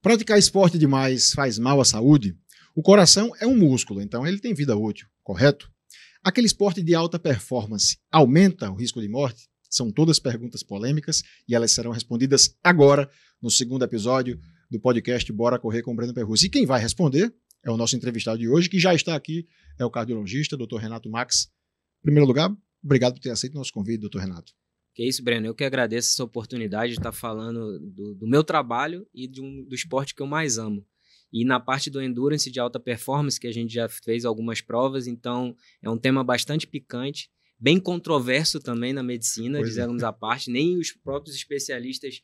Praticar esporte demais faz mal à saúde? O coração é um músculo, então ele tem vida útil, correto? Aquele esporte de alta performance aumenta o risco de morte? São todas perguntas polêmicas e elas serão respondidas agora, no segundo episódio do podcast Bora Correr com Breno Perruz. E quem vai responder é o nosso entrevistado de hoje, que já está aqui, é o cardiologista, Dr. Renato Max. Em primeiro lugar, obrigado por ter aceito o nosso convite, doutor Renato. Que isso, Breno. Eu que agradeço essa oportunidade de estar falando do, do meu trabalho e um, do esporte que eu mais amo. E na parte do endurance de alta performance, que a gente já fez algumas provas, então é um tema bastante picante, bem controverso também na medicina, pois é. dizemos é. parte. Nem os próprios especialistas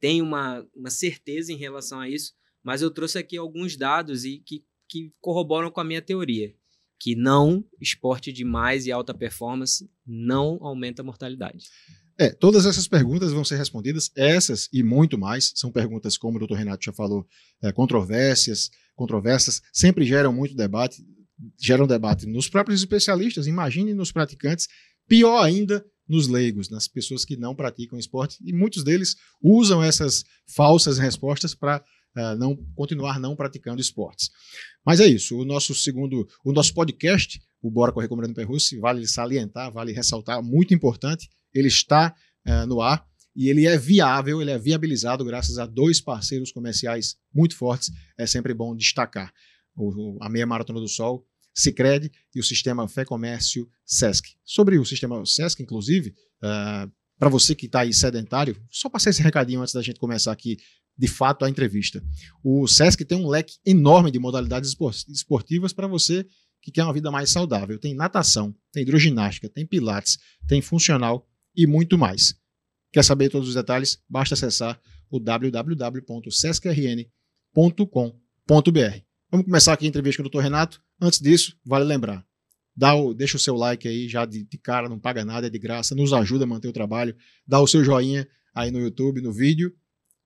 têm uma, uma certeza em relação a isso, mas eu trouxe aqui alguns dados e que que corroboram com a minha teoria, que não esporte demais e alta performance não aumenta a mortalidade. É, todas essas perguntas vão ser respondidas, essas e muito mais, são perguntas, como o doutor Renato já falou, é, controvérsias, controvérsias, sempre geram muito debate, geram debate nos próprios especialistas, imagine nos praticantes, pior ainda nos leigos, nas pessoas que não praticam esporte, e muitos deles usam essas falsas respostas para é, não continuar não praticando esportes. Mas é isso. O nosso segundo, o nosso podcast, o Bora Correr Comandando Breno Perrucci, vale salientar, vale ressaltar, muito importante. Ele está uh, no ar e ele é viável, ele é viabilizado graças a dois parceiros comerciais muito fortes. É sempre bom destacar o, a meia maratona do Sol. Cicred e o sistema Fé Comércio Sesc. Sobre o sistema Sesc, inclusive, uh, é, para você que está aí sedentário, só passei esse recadinho antes da gente começar aqui de fato a entrevista. O SESC tem um leque enorme de modalidades esportivas para você que quer uma vida mais saudável. Tem natação, tem hidroginástica, tem pilates, tem funcional e muito mais. Quer saber todos os detalhes? Basta acessar o www.sescrn.com.br. Vamos começar aqui a entrevista com o Dr. Renato. Antes disso, vale lembrar, dá o, deixa o seu like aí já de, de cara, não paga nada, é de graça, nos ajuda a manter o trabalho, dá o seu joinha aí no YouTube, no vídeo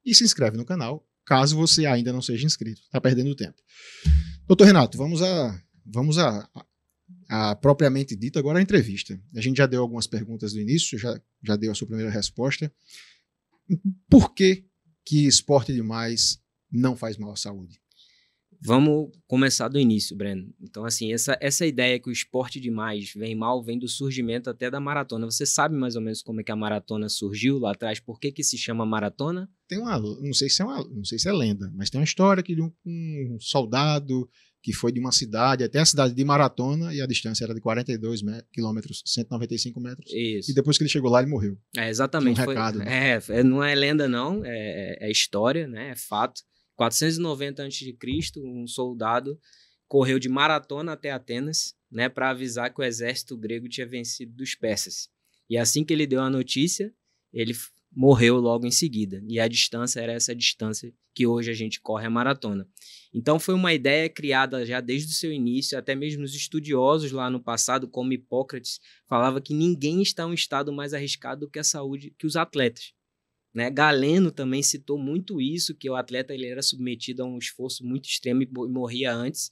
e se inscreve no canal, caso você ainda não seja inscrito. Está perdendo tempo. Doutor Renato, vamos a. Vamos a, a, a propriamente dita agora a entrevista. A gente já deu algumas perguntas no início, já, já deu a sua primeira resposta. Por que, que esporte demais não faz mal à saúde? Vamos começar do início, Breno. Então, assim, essa, essa ideia que o esporte demais vem mal vem do surgimento até da maratona. Você sabe mais ou menos como é que a maratona surgiu lá atrás? Por que, que se chama maratona? tem uma, não sei se é uma, não sei se é lenda, mas tem uma história que de um, um soldado que foi de uma cidade até a cidade de Maratona e a distância era de 42 quilômetros, 195 metros. Isso. E depois que ele chegou lá, ele morreu. É, exatamente. Um foi, recado, né? É, é, não é lenda não, é, é, é história, né? É fato. 490 a.C., um soldado correu de Maratona até Atenas, né, para avisar que o exército grego tinha vencido dos persas. E assim que ele deu a notícia, ele morreu logo em seguida. E a distância era essa distância que hoje a gente corre a maratona. Então foi uma ideia criada já desde o seu início, até mesmo os estudiosos lá no passado, como Hipócrates, falava que ninguém está em um estado mais arriscado que a saúde que os atletas. Né? Galeno também citou muito isso, que o atleta ele era submetido a um esforço muito extremo e morria antes.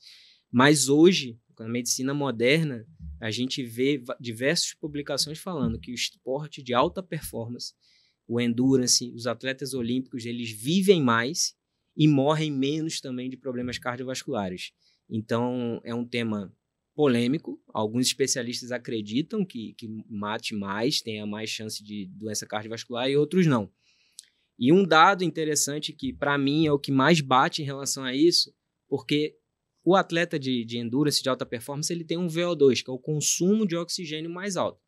Mas hoje, com a medicina moderna, a gente vê diversas publicações falando que o esporte de alta performance o endurance, os atletas olímpicos, eles vivem mais e morrem menos também de problemas cardiovasculares. Então, é um tema polêmico. Alguns especialistas acreditam que, que mate mais, tenha mais chance de doença cardiovascular e outros não. E um dado interessante que, para mim, é o que mais bate em relação a isso, porque o atleta de, de endurance, de alta performance, ele tem um VO2, que é o consumo de oxigênio mais alto.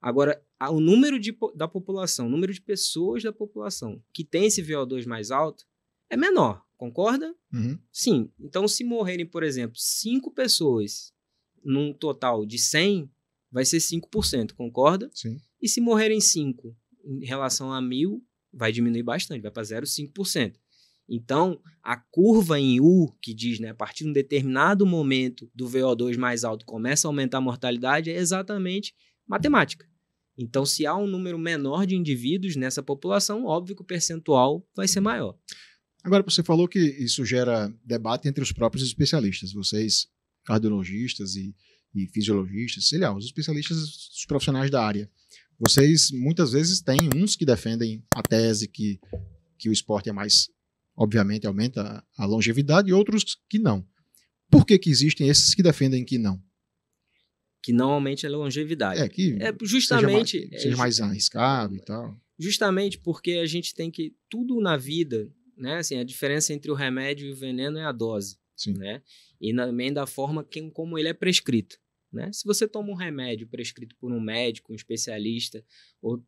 Agora, o número de, da população, o número de pessoas da população que tem esse VO2 mais alto é menor, concorda? Uhum. Sim. Então, se morrerem, por exemplo, cinco pessoas num total de 100, vai ser 5%, concorda? Sim. E se morrerem cinco em relação a mil, vai diminuir bastante, vai para 0,5%. Então, a curva em U, que diz, né, a partir de um determinado momento do VO2 mais alto começa a aumentar a mortalidade, é exatamente matemática. Então, se há um número menor de indivíduos nessa população, óbvio que o percentual vai ser maior. Agora, você falou que isso gera debate entre os próprios especialistas, vocês, cardiologistas e, e fisiologistas, sei lá, os especialistas, os profissionais da área. Vocês muitas vezes têm uns que defendem a tese que, que o esporte é mais, obviamente, aumenta a longevidade e outros que não. Por que, que existem esses que defendem que não? que normalmente é longevidade. É, que é justamente é, seja mais, seja mais arriscado e tal. Justamente porque a gente tem que tudo na vida, né? Assim, a diferença entre o remédio e o veneno é a dose, Sim. né? E também da forma que, como ele é prescrito, né? Se você toma um remédio prescrito por um médico, um especialista, ou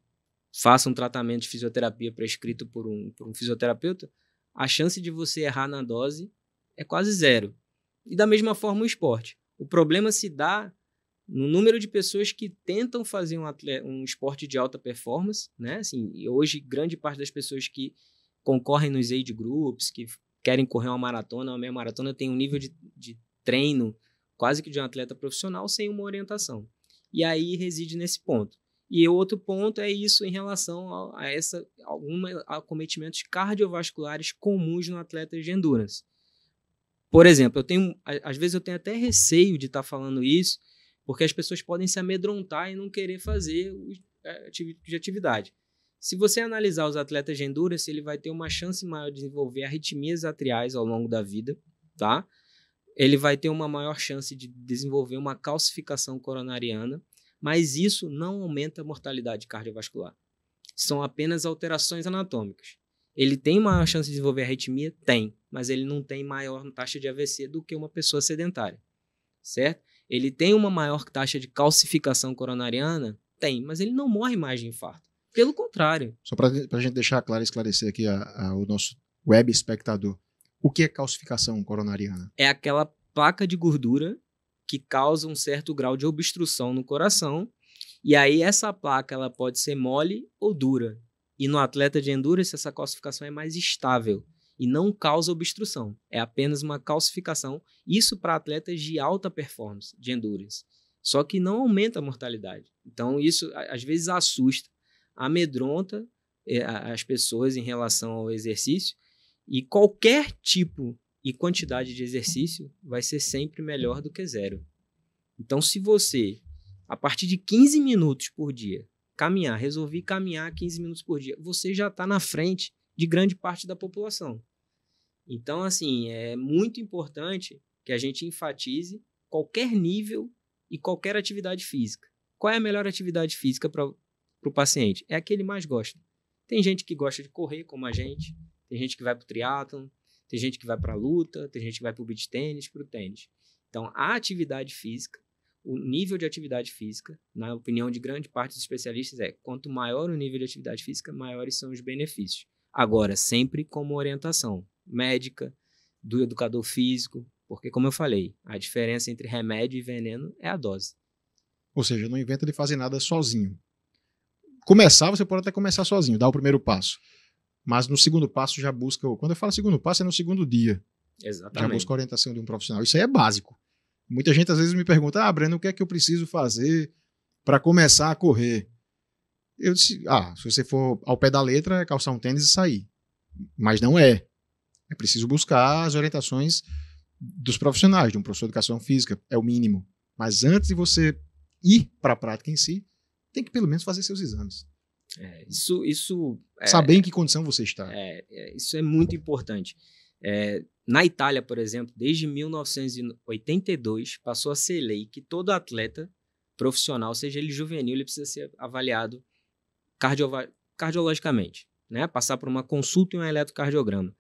faça um tratamento de fisioterapia prescrito por um, por um fisioterapeuta, a chance de você errar na dose é quase zero. E da mesma forma o esporte. O problema se dá no número de pessoas que tentam fazer um, atleta, um esporte de alta performance, né? Assim, e hoje grande parte das pessoas que concorrem nos aid groups, que querem correr uma maratona, uma meia maratona tem um nível de, de treino quase que de um atleta profissional sem uma orientação. E aí reside nesse ponto. E outro ponto é isso em relação a, a essa alguma acometimentos cardiovasculares comuns no atleta de endurance. Por exemplo, eu tenho às vezes eu tenho até receio de estar tá falando isso, porque as pessoas podem se amedrontar e não querer fazer é, de atividade. Se você analisar os atletas de endurance, ele vai ter uma chance maior de desenvolver arritmias atriais ao longo da vida, tá? Ele vai ter uma maior chance de desenvolver uma calcificação coronariana, mas isso não aumenta a mortalidade cardiovascular. São apenas alterações anatômicas. Ele tem maior chance de desenvolver arritmia? Tem, mas ele não tem maior taxa de AVC do que uma pessoa sedentária, certo? ele tem uma maior taxa de calcificação coronariana? Tem, mas ele não morre mais de infarto. Pelo contrário. Só para a gente deixar claro e esclarecer aqui a, a, o nosso web espectador, o que é calcificação coronariana? É aquela placa de gordura que causa um certo grau de obstrução no coração. E aí essa placa ela pode ser mole ou dura. E no atleta de endurance essa calcificação é mais estável e não causa obstrução. É apenas uma calcificação, isso para atletas de alta performance, de endurance. Só que não aumenta a mortalidade. Então, isso às vezes assusta, amedronta é, as pessoas em relação ao exercício. E qualquer tipo e quantidade de exercício vai ser sempre melhor do que zero. Então, se você, a partir de 15 minutos por dia, caminhar, resolvi caminhar 15 minutos por dia, você já está na frente de grande parte da população. Então, assim, é muito importante que a gente enfatize qualquer nível e qualquer atividade física. Qual é a melhor atividade física para o paciente? É a que ele mais gosta. Tem gente que gosta de correr, como a gente, tem gente que vai para o triatlon, tem gente que vai para a luta, tem gente que vai para o beach tênis, para o tênis. Então, a atividade física, o nível de atividade física, na opinião de grande parte dos especialistas, é quanto maior o nível de atividade física, maiores são os benefícios. Agora, sempre como orientação, médica, do educador físico, porque, como eu falei, a diferença entre remédio e veneno é a dose. Ou seja, não inventa de fazer nada sozinho. Começar, você pode até começar sozinho, dar o primeiro passo. Mas no segundo passo já busca. Quando eu falo segundo passo, é no segundo dia. Exatamente. Já busca a orientação de um profissional. Isso aí é básico. Muita gente às vezes me pergunta: ah, Breno, o que é que eu preciso fazer para começar a correr? Eu disse: ah, se você for ao pé da letra, é calçar um tênis e sair. Mas não é. É preciso buscar as orientações dos profissionais, de um professor de educação física, é o mínimo. Mas antes de você ir para a prática em si, tem que pelo menos fazer seus exames. É, isso, isso é, saber em que condição você está. É, é isso é muito importante. É, na Itália, por exemplo, desde 1982 passou a ser lei que todo atleta profissional, seja ele juvenil, ele precisa ser avaliado cardiologicamente, né? Passar por uma consulta e um eletrocardiograma.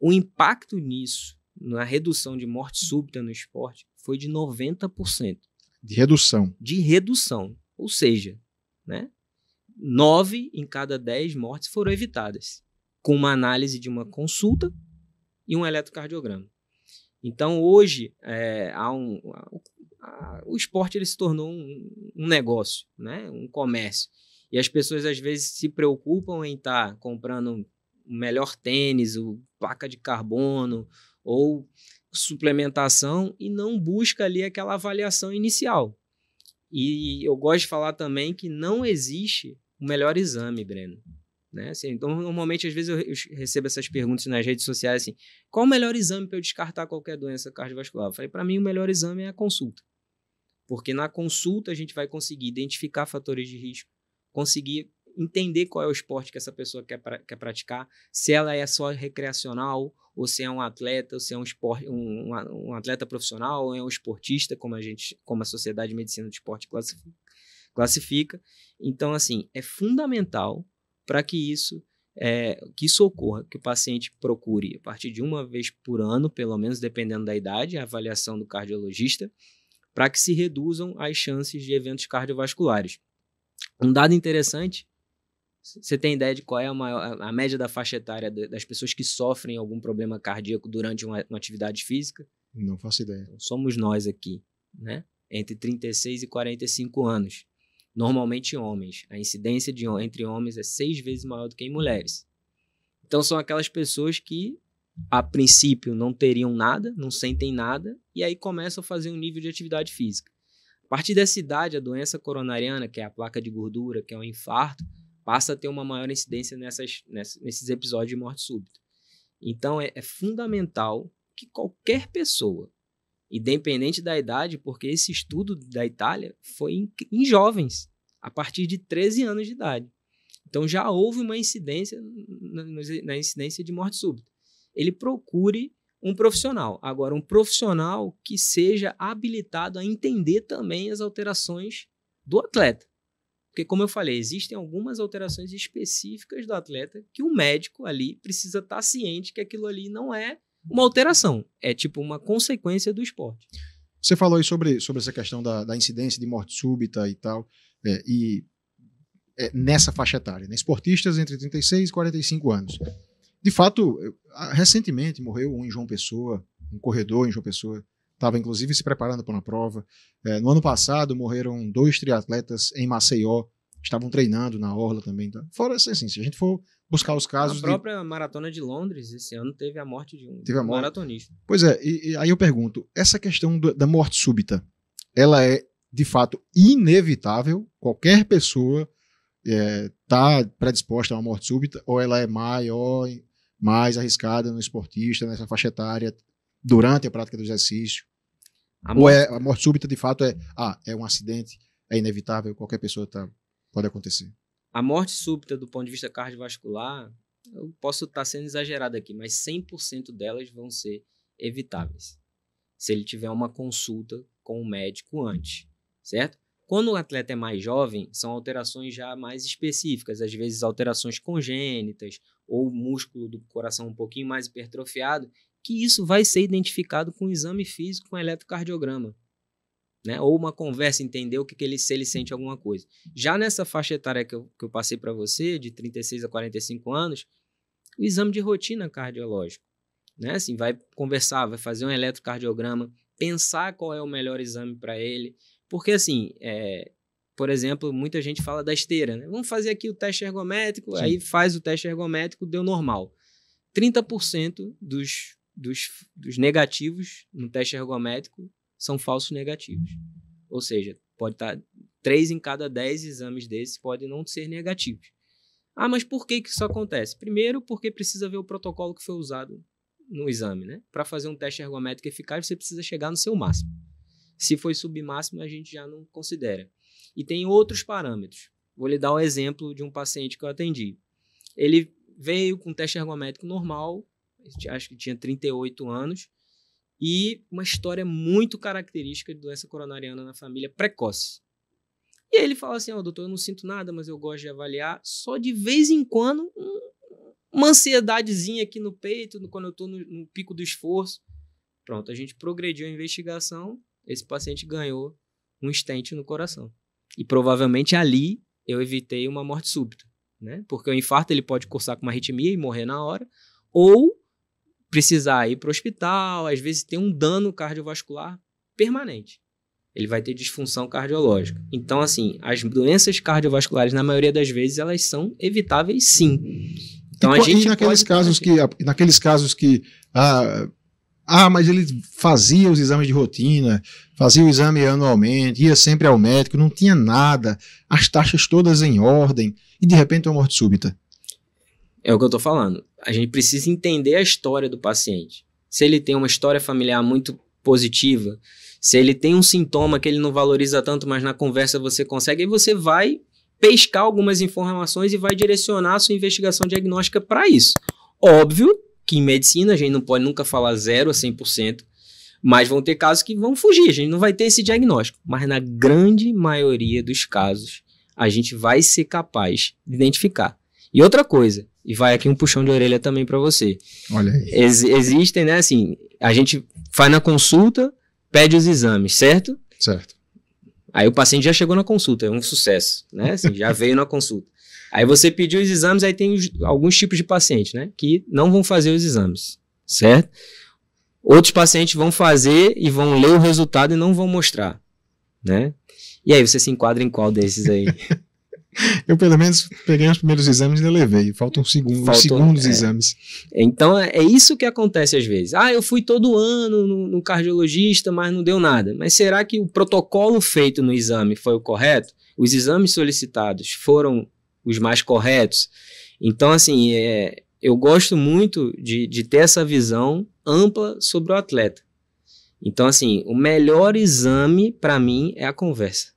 O impacto nisso, na redução de morte súbita no esporte, foi de 90%. De redução. De redução. Ou seja, né, 9 em cada 10 mortes foram evitadas, com uma análise de uma consulta e um eletrocardiograma. Então, hoje, é, há um, há, o esporte ele se tornou um, um negócio, né, um comércio. E as pessoas às vezes se preocupam em estar tá comprando o melhor tênis, o placa de carbono ou suplementação e não busca ali aquela avaliação inicial. E eu gosto de falar também que não existe o melhor exame, Breno. Né? Assim, então, normalmente, às vezes, eu, recebo essas perguntas nas redes sociais assim: qual o melhor exame para eu descartar qualquer doença cardiovascular? Eu falei, para mim, o melhor exame é a consulta. Porque na consulta a gente vai conseguir identificar fatores de risco, conseguir entender qual é o esporte que essa pessoa quer, pra, quer praticar, se ela é só recreacional, ou se é um atleta, ou se é um, esporte, um, um, um atleta profissional, ou é um esportista, como a gente, como a Sociedade de Medicina do Esporte classifica. Então, assim, é fundamental para que isso é, que isso ocorra, que o paciente procure a partir de uma vez por ano, pelo menos dependendo da idade, a avaliação do cardiologista, para que se reduzam as chances de eventos cardiovasculares. Um dado interessante você tem ideia de qual é a, maior, a média da faixa etária das pessoas que sofrem algum problema cardíaco durante uma, uma atividade física? Não faço ideia. Então, somos nós aqui, né? Entre 36 e 45 anos. Normalmente homens. A incidência de, entre homens é seis vezes maior do que em mulheres. Então são aquelas pessoas que a princípio não teriam nada, não sentem nada, e aí começam a fazer um nível de atividade física. A partir dessa idade, a doença coronariana, que é a placa de gordura, que é o um infarto, passa a ter uma maior incidência nessas, nessas nesses episódios de morte súbita. Então, é, é fundamental que qualquer pessoa, independente da idade, porque esse estudo da Itália foi em, em, jovens, a partir de 13 anos de idade. Então já houve uma incidência na, na incidência de morte súbita. Ele procure um profissional. Agora, um profissional que seja habilitado a entender também as alterações do atleta. Porque, como eu falei, existem algumas alterações específicas do atleta que o médico ali precisa estar tá ciente que aquilo ali não é uma alteração, é tipo uma consequência do esporte. Você falou aí sobre, sobre essa questão da, da incidência de morte súbita e tal, é, e é, nessa faixa etária, né? esportistas entre 36 e 45 anos. De fato, recentemente morreu um em João Pessoa, um corredor em João Pessoa, estava inclusive se preparando para uma prova. É, no ano passado morreram dois triatletas em Maceió, estavam treinando na orla também. Tá? Fora assim, assim, se a gente for buscar os casos. A própria de... maratona de Londres esse ano teve a morte de um teve a morte. maratonista. Pois é, e, e aí eu pergunto, essa questão do, da morte súbita, ela é de fato inevitável? Qualquer pessoa está é, tá predisposta a uma morte súbita ou ela é maior, mais arriscada no esportista, nessa faixa etária, durante a prática do exercício? A Ou é a morte súbita, de fato, é ah, é um acidente, é inevitável, qualquer pessoa tá, pode acontecer. A morte súbita do ponto de vista cardiovascular, eu posso estar tá sendo exagerado aqui, mas 100% delas vão ser evitáveis. Se ele tiver uma consulta com o médico antes, certo? Quando o atleta é mais jovem, são alterações já mais específicas, às vezes alterações congênitas ou músculo do coração um pouquinho mais hipertrofiado, que isso vai ser identificado com um exame físico, com um eletrocardiograma. Né? Ou uma conversa, entender o que, que, ele, se ele sente alguma coisa. Já nessa faixa etária que eu, que eu passei para você, de 36 a 45 anos, o exame de rotina cardiológico. Né? Assim, vai conversar, vai fazer um eletrocardiograma, pensar qual é o melhor exame para ele. Porque, assim, é, por exemplo, muita gente fala da esteira. Né? Vamos fazer aqui o teste ergométrico, Sim. aí faz o teste ergométrico, deu normal. 30% dos dos, dos negativos no teste ergométrico são falsos negativos. Ou seja, pode estar tá, três em cada dez exames desses podem não ser negativos. Ah, mas por que, que isso acontece? Primeiro, porque precisa ver o protocolo que foi usado no exame, né? Para fazer um teste ergométrico eficaz, você precisa chegar no seu máximo. Se foi submáximo, a gente já não considera. E tem outros parâmetros. Vou lhe dar um exemplo de um paciente que eu atendi. Ele veio com um teste ergométrico normal, acho que tinha 38 anos, e uma história muito característica de doença coronariana na família precoce. E aí ele fala assim: Ó, oh, doutor, eu não sinto nada, mas eu gosto de avaliar. Só de vez em quando, uma ansiedadezinha aqui no peito, quando eu tô no, no pico do esforço. Pronto, a gente progrediu a investigação. Esse paciente ganhou um stent no coração. E provavelmente ali eu evitei uma morte súbita, né? Porque o infarto ele pode cursar com uma arritmia e morrer na hora, ou precisar ir para o hospital, às vezes tem um dano cardiovascular permanente. Ele vai ter disfunção cardiológica. Então, assim, as doenças cardiovasculares, na maioria das vezes, elas são evitáveis sim. Então, e, a gente e naqueles casos que naqueles casos que ah, ah, mas ele fazia os exames de rotina, fazia o exame anualmente, ia sempre ao médico, não tinha nada, as taxas todas em ordem, e de repente é uma morte súbita. É o que eu estou falando. A gente precisa entender a história do paciente. Se ele tem uma história familiar muito positiva, se ele tem um sintoma que ele não valoriza tanto, mas na conversa você consegue, aí você vai pescar algumas informações e vai direcionar a sua investigação diagnóstica para isso. Óbvio que em medicina a gente não pode nunca falar zero a 100%, mas vão ter casos que vão fugir, a gente não vai ter esse diagnóstico. Mas na grande maioria dos casos, a gente vai ser capaz de identificar. E outra coisa, e vai aqui um puxão de orelha também para você. Olha aí. Ex existem, né? Assim, a gente faz na consulta, pede os exames, certo? Certo. Aí o paciente já chegou na consulta, é um sucesso, né? Assim, já veio na consulta. Aí você pediu os exames, aí tem os, alguns tipos de paciente, né? Que não vão fazer os exames, certo? Outros pacientes vão fazer e vão ler o resultado e não vão mostrar, né? E aí você se enquadra em qual desses aí? Eu, pelo menos, peguei os primeiros exames e levei. Faltam os Faltou, segundos é. exames. Então, é, é isso que acontece às vezes. Ah, eu fui todo ano no, no cardiologista, mas não deu nada. Mas será que o protocolo feito no exame foi o correto? Os exames solicitados foram os mais corretos? Então, assim, é, eu gosto muito de, de ter essa visão ampla sobre o atleta. Então, assim, o melhor exame para mim é a conversa.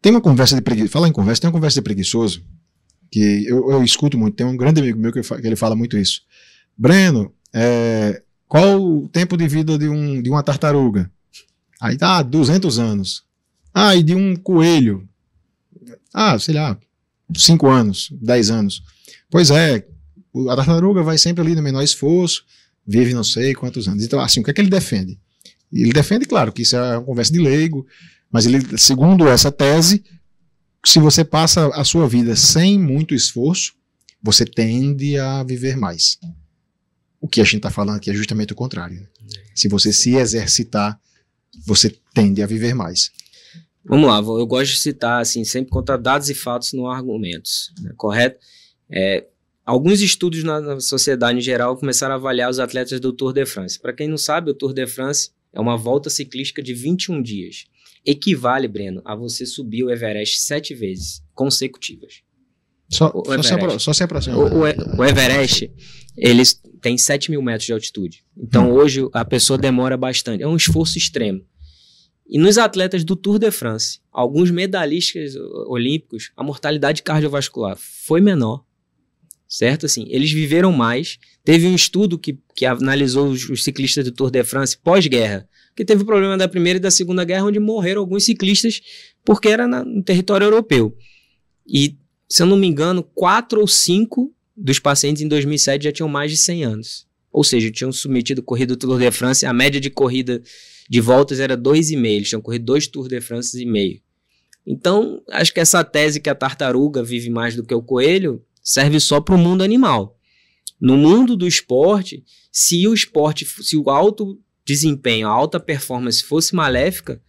Tem uma conversa de preguiçoso. Fala em conversa, tem uma conversa de preguiçoso que eu, eu escuto muito. Tem um grande amigo meu que, que ele fala muito isso. Breno, é, qual o tempo de vida de, um, de uma tartaruga? Aí tá ah, 200 anos. Ah, e de um coelho? Ah, sei lá, 5 anos, 10 anos. Pois é, a tartaruga vai sempre ali no menor esforço, vive não sei quantos anos. Então, assim, o que é que ele defende? Ele defende, claro, que isso é uma conversa de leigo, mas ele, segundo essa tese, se você passa a sua vida sem muito esforço, você tende a viver mais. O que a gente está falando aqui é justamente o contrário. Né? Se você se exercitar, você tende a viver mais. Vamos lá, eu gosto de citar, assim, sempre contar dados e fatos, não argumentos, né? correto? É, alguns estudos na, na sociedade em geral começaram a avaliar os atletas do Tour de France. Para quem não sabe, o Tour de France é uma volta ciclística de 21 dias equivale, Breno, a você subir o Everest sete vezes consecutivas. Só, o, só, só O, o, o Everest, ele tem 7 mil metros de altitude. Então, hum. hoje, a pessoa demora bastante. É um esforço extremo. E nos atletas do Tour de France, alguns medalhistas olímpicos, a mortalidade cardiovascular foi menor, certo? Assim, eles viveram mais. Teve um estudo que, que analisou os, os ciclistas do Tour de France pós-guerra que teve o problema da Primeira e da Segunda Guerra, onde morreram alguns ciclistas, porque era na, no território europeu. E, se eu não me engano, quatro ou cinco dos pacientes em 2007 já tinham mais de 100 anos. Ou seja, tinham submetido corrida do Tour de France, a média de corrida de voltas era 2,5, eles tinham corrido dois Tour de France e meio. Então, acho que essa tese que a tartaruga vive mais do que o coelho serve só para o mundo animal. No mundo do esporte, se o esporte, se o alto desempenho, a alta performance fosse maléfica,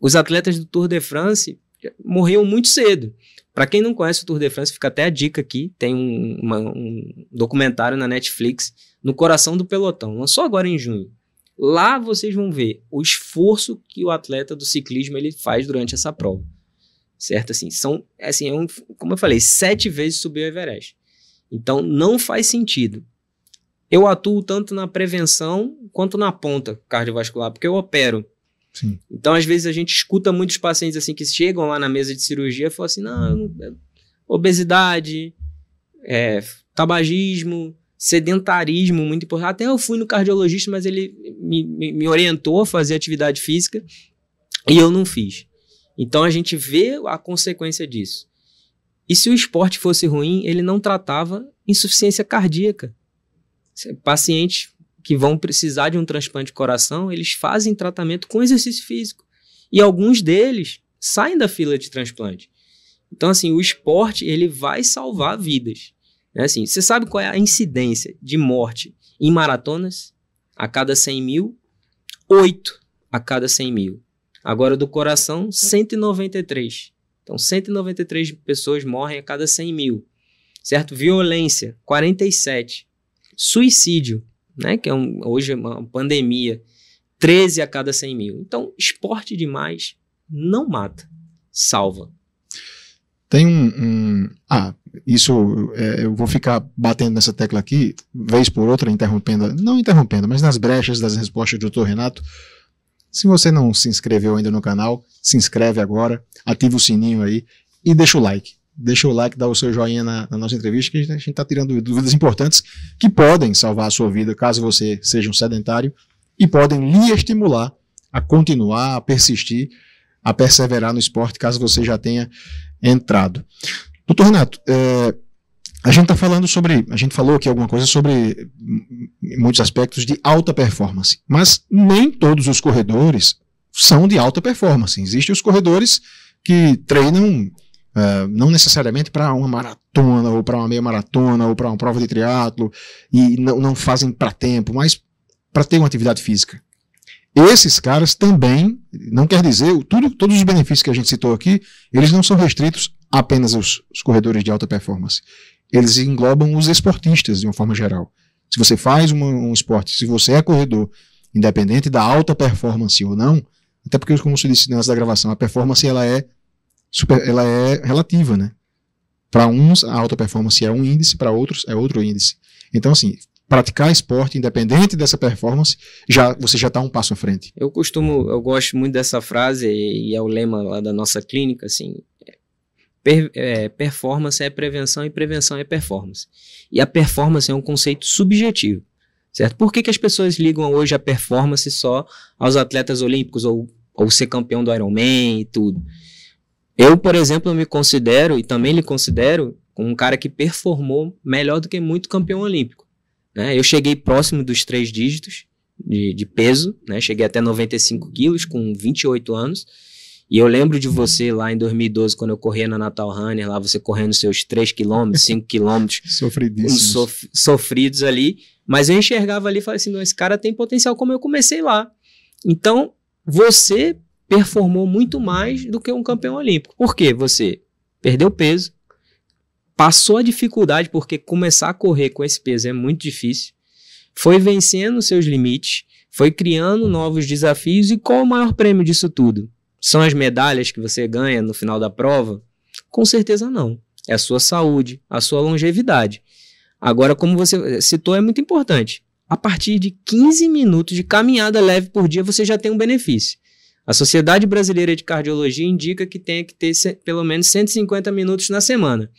os atletas do Tour de France morriam muito cedo. Para quem não conhece o Tour de France, fica até a dica aqui: tem um, uma, um documentário na Netflix, No Coração do Pelotão, lançou agora em junho. Lá vocês vão ver o esforço que o atleta do ciclismo ele faz durante essa prova. Certo? Assim, são, assim é um, como eu falei, sete vezes subir o Everest. Então não faz sentido eu atuo tanto na prevenção quanto na ponta cardiovascular, porque eu opero. Sim. Então, às vezes, a gente escuta muitos pacientes assim que chegam lá na mesa de cirurgia e falam assim: não, obesidade, é, tabagismo, sedentarismo, muito importante. Até eu fui no cardiologista, mas ele me, me, me orientou a fazer atividade física e eu não fiz. Então a gente vê a consequência disso. E se o esporte fosse ruim, ele não tratava insuficiência cardíaca. Pacientes que vão precisar de um transplante de coração, eles fazem tratamento com exercício físico. E alguns deles saem da fila de transplante. Então, assim, o esporte, ele vai salvar vidas. Né? Assim, você sabe qual é a incidência de morte em maratonas? A cada 100 mil, 8 a cada 100 mil. Agora, do coração, 193. Então, 193 pessoas morrem a cada 100 mil. Certo? Violência, 47. Suicídio, né? Que é um, hoje é uma pandemia. 13 a cada 100 mil. Então, esporte demais não mata, salva. Tem um, um. ah, isso é, eu vou ficar batendo nessa tecla aqui, vez por outra, interrompendo, não interrompendo, mas nas brechas das respostas do Dr. Renato. Se você não se inscreveu ainda no canal, se inscreve agora, ativa o sininho aí e deixa o like deixa o like, dá o seu joinha na, na nossa entrevista, que a gente está tirando dúvidas importantes que podem salvar a sua vida caso você seja um sedentário e podem lhe estimular a continuar, a persistir, a perseverar no esporte, caso você já tenha entrado. Doutor Renato, é, a gente está falando sobre, a gente falou aqui alguma coisa sobre muitos aspectos de alta performance, mas nem todos os corredores são de alta performance. Existem os corredores que treinam é, não necessariamente para uma maratona, ou para uma meia maratona, ou para uma prova de triatlo, e não, não fazem para tempo, mas para ter uma atividade física. Esses caras também, não quer dizer, tudo, todos os benefícios que a gente citou aqui, eles não são restritos apenas aos, aos corredores de alta performance. Eles englobam os esportistas de uma forma geral. Se você faz um esporte, se você é corredor, independente da alta performance ou não, até porque, como você disse antes da gravação, a performance ela é super, ela é relativa, né? Para uns, a alta performance é um índice, para outros é outro índice. Então, assim, praticar esporte independente dessa performance, já você já está um passo à frente. Eu costumo, eu gosto muito dessa frase e é o lema lá da nossa clínica, assim, per, é, performance é prevenção e prevenção é performance. E a performance é um conceito subjetivo, certo? Por que, que as pessoas ligam hoje a performance só aos atletas olímpicos ou, ou ser campeão do Ironman e tudo? Eu, por exemplo, me considero, e também lhe considero, um cara que performou melhor do que muito campeão olímpico. Né? Eu cheguei próximo dos três dígitos de, de peso, né? cheguei até 95 quilos com 28 anos. E eu lembro de você lá em 2012, quando eu corria na Natal Runner, lá você correndo seus 3 quilômetros, 5 quilômetros. Sofridíssimos. Sof sofridos ali. Mas eu enxergava ali e falei assim, esse cara tem potencial como eu comecei lá. Então, você performou muito mais do que um campeão olímpico. Por quê? Você perdeu peso, passou a dificuldade, porque começar a correr com esse peso é muito difícil, foi vencendo seus limites, foi criando novos desafios. E qual o maior prêmio disso tudo? São as medalhas que você ganha no final da prova? Com certeza não. É a sua saúde, a sua longevidade. Agora, como você citou, é muito importante. A partir de 15 minutos de caminhada leve por dia, você já tem um benefício. A Sociedade Brasileira de Cardiologia indica que tem que ter pelo menos 150 minutos na semana.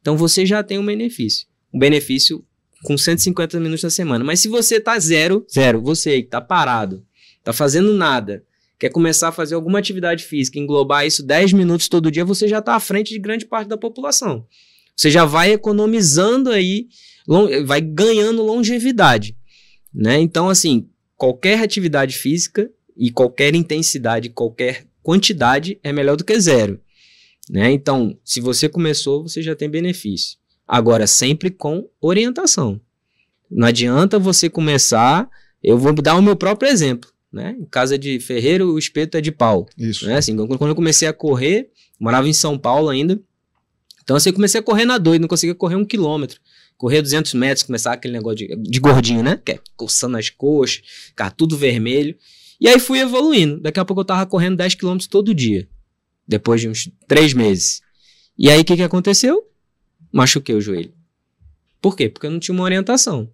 Então você já tem um benefício. Um benefício com 150 minutos na semana. Mas se você está zero, zero, você que está parado, está fazendo nada, quer começar a fazer alguma atividade física, englobar isso 10 minutos todo dia, você já está à frente de grande parte da população. Você já vai economizando aí, vai ganhando longevidade. Né? Então, assim, qualquer atividade física e qualquer intensidade, qualquer quantidade é melhor do que zero. Né? Então, se você começou, você já tem benefício. Agora, sempre com orientação. Não adianta você começar. Eu vou dar o meu próprio exemplo. Né? Em casa de ferreiro, o espeto é de pau. Isso. Né? Assim, quando eu comecei a correr, morava em São Paulo ainda. Então, assim, eu comecei a correr na doida, não conseguia correr um quilômetro. Correr 200 metros, começar aquele negócio de, de gordinho, né? Que é coçando as coxas, ficar tudo vermelho. E aí fui evoluindo. Daqui a pouco eu tava correndo 10 km todo dia. Depois de uns 3 meses. E aí o que, que aconteceu? Machuquei o joelho. Por quê? Porque eu não tinha uma orientação.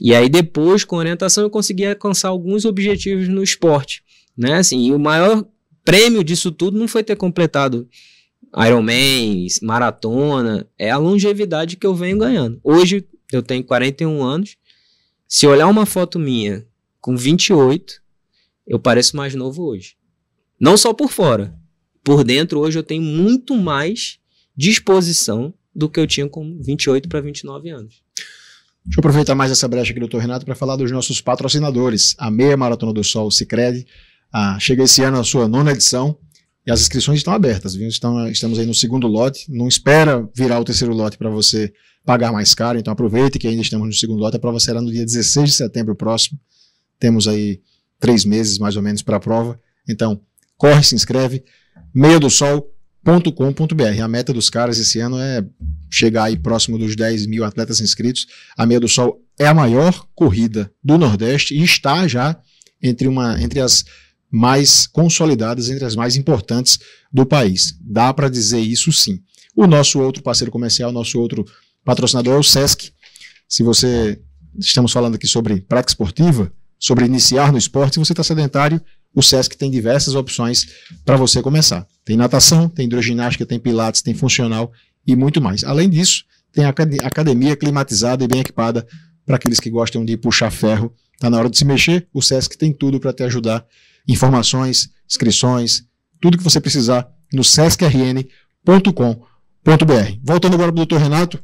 E aí depois, com orientação, eu consegui alcançar alguns objetivos no esporte. Né? Assim, e o maior prêmio disso tudo não foi ter completado Ironman, maratona, é a longevidade que eu venho ganhando. Hoje eu tenho 41 anos. Se olhar uma foto minha com 28, eu pareço mais novo hoje. Não só por fora. Por dentro, hoje eu tenho muito mais disposição do que eu tinha com 28 para 29 anos. Deixa eu aproveitar mais essa brecha aqui, doutor Renato, para falar dos nossos patrocinadores. A Meia Maratona do Sol, o Cicred, ah, chega esse ano a sua nona edição e as inscrições estão abertas, viu? Estão, estamos aí no segundo lote, não espera virar o terceiro lote para você pagar mais caro, então aproveite que ainda estamos no segundo lote, a prova será no dia 16 de setembro próximo. Temos aí três meses mais ou menos para a prova. Então, corre, se inscreve, meiadosol.com.br. A meta dos caras esse ano é chegar aí próximo dos 10 mil atletas inscritos. A Meia do Sol é a maior corrida do Nordeste e está já entre, uma, entre as mais consolidadas, entre as mais importantes do país. Dá para dizer isso sim. O nosso outro parceiro comercial, nosso outro patrocinador é o SESC. Se você. Estamos falando aqui sobre prática esportiva sobre iniciar no esporte, se você está sedentário, o SESC tem diversas opções para você começar. Tem natação, tem hidroginástica, tem pilates, tem funcional e muito mais. Além disso, tem academia climatizada e bem equipada para aqueles que gostam de puxar ferro. Está na hora de se mexer, o SESC tem tudo para te ajudar. Informações, inscrições, tudo que você precisar no sescrn.com.br. Voltando agora para o doutor Renato,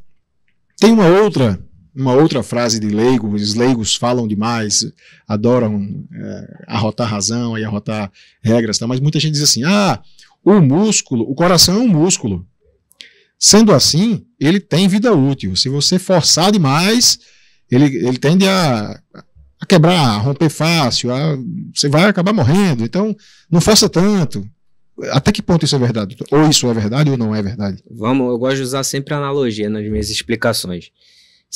tem uma outra uma outra frase de leigo, os leigos falam demais, adoram é, arrotar razão e arrotar regras, tá? mas muita gente diz assim, ah, o músculo, o coração é um músculo. Sendo assim, ele tem vida útil. Se você forçar demais, ele, ele tende a, a quebrar, a romper fácil, a, você vai acabar morrendo. Então, não força tanto. Até que ponto isso é verdade? Ou isso é verdade ou não é verdade? Vamos, eu gosto de usar sempre analogia nas minhas explicações.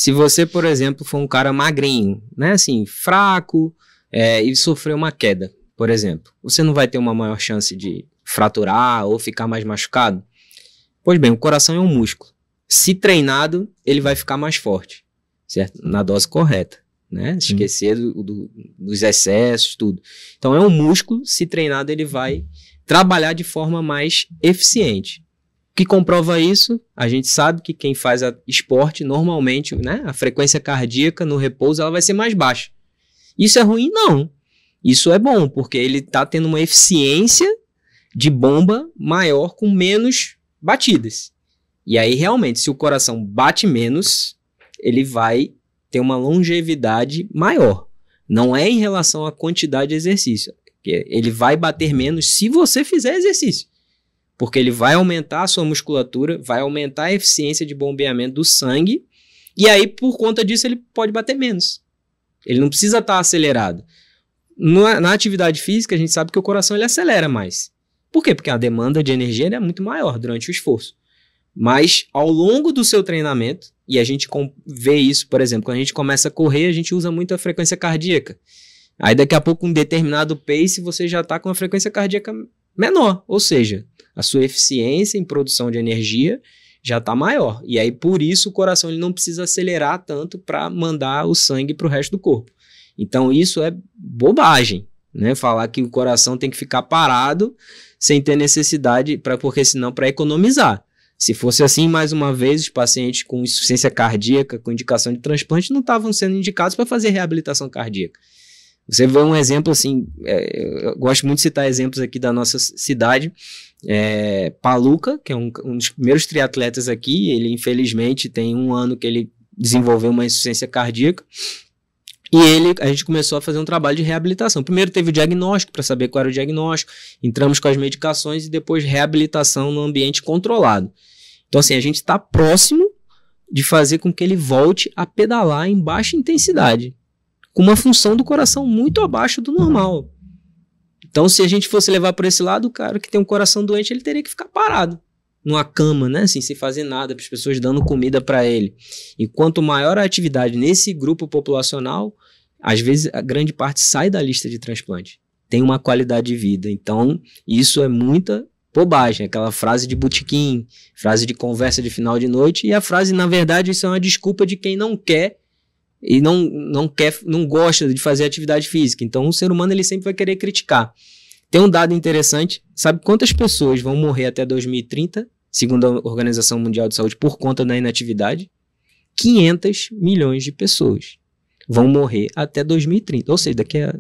Se você, por exemplo, for um cara magrinho, né, assim, fraco é, e sofreu uma queda, por exemplo, você não vai ter uma maior chance de fraturar ou ficar mais machucado? Pois bem, o coração é um músculo. Se treinado, ele vai ficar mais forte, certo? Na dose correta, né? Esquecer do, do, dos excessos, tudo. Então é um músculo, se treinado, ele vai trabalhar de forma mais eficiente que comprova isso? A gente sabe que quem faz esporte, normalmente, né, a frequência cardíaca no repouso ela vai ser mais baixa. Isso é ruim? Não. Isso é bom, porque ele está tendo uma eficiência de bomba maior com menos batidas. E aí, realmente, se o coração bate menos, ele vai ter uma longevidade maior. Não é em relação à quantidade de exercício. Ele vai bater menos se você fizer exercício porque ele vai aumentar a sua musculatura, vai aumentar a eficiência de bombeamento do sangue, e aí, por conta disso, ele pode bater menos. Ele não precisa estar tá acelerado. Na, na, atividade física, a gente sabe que o coração ele acelera mais. Por quê? Porque a demanda de energia é muito maior durante o esforço. Mas ao longo do seu treinamento, e a gente vê isso, por exemplo, quando a gente começa a correr, a gente usa muito a frequência cardíaca. Aí daqui a pouco, um determinado pace, você já está com uma frequência cardíaca menor. Ou seja, a sua eficiência em produção de energia já está maior. E aí, por isso, o coração ele não precisa acelerar tanto para mandar o sangue para o resto do corpo. Então, isso é bobagem, né? Falar que o coração tem que ficar parado sem ter necessidade, pra, porque senão para economizar. Se fosse assim, mais uma vez, os pacientes com insuficiência cardíaca, com indicação de transplante, não estavam sendo indicados para fazer reabilitação cardíaca. Você vê um exemplo assim, é, eu gosto muito de citar exemplos aqui da nossa cidade, é, Paluca, que é um, um dos primeiros triatletas aqui, ele infelizmente tem um ano que ele desenvolveu uma insuficiência cardíaca. E ele, a gente começou a fazer um trabalho de reabilitação. Primeiro teve o diagnóstico, para saber qual era o diagnóstico, entramos com as medicações e depois reabilitação no ambiente controlado. Então, assim, a gente está próximo de fazer com que ele volte a pedalar em baixa intensidade, com uma função do coração muito abaixo do normal. Então, se a gente fosse levar por esse lado, o cara que tem um coração doente, ele teria que ficar parado numa cama, né, assim, sem fazer nada, para as pessoas dando comida para ele. E quanto maior a atividade nesse grupo populacional, às vezes a grande parte sai da lista de transplante. Tem uma qualidade de vida. Então, isso é muita bobagem, aquela frase de botequim, frase de conversa de final de noite e a frase, na verdade, isso é uma desculpa de quem não quer e não, não quer, não gosta de fazer atividade física. Então, o ser humano ele sempre vai querer criticar. Tem um dado interessante, sabe quantas pessoas vão morrer até 2030, segundo a Organização Mundial de Saúde, por conta da inatividade? 500 milhões de pessoas vão morrer até 2030, ou seja, daqui a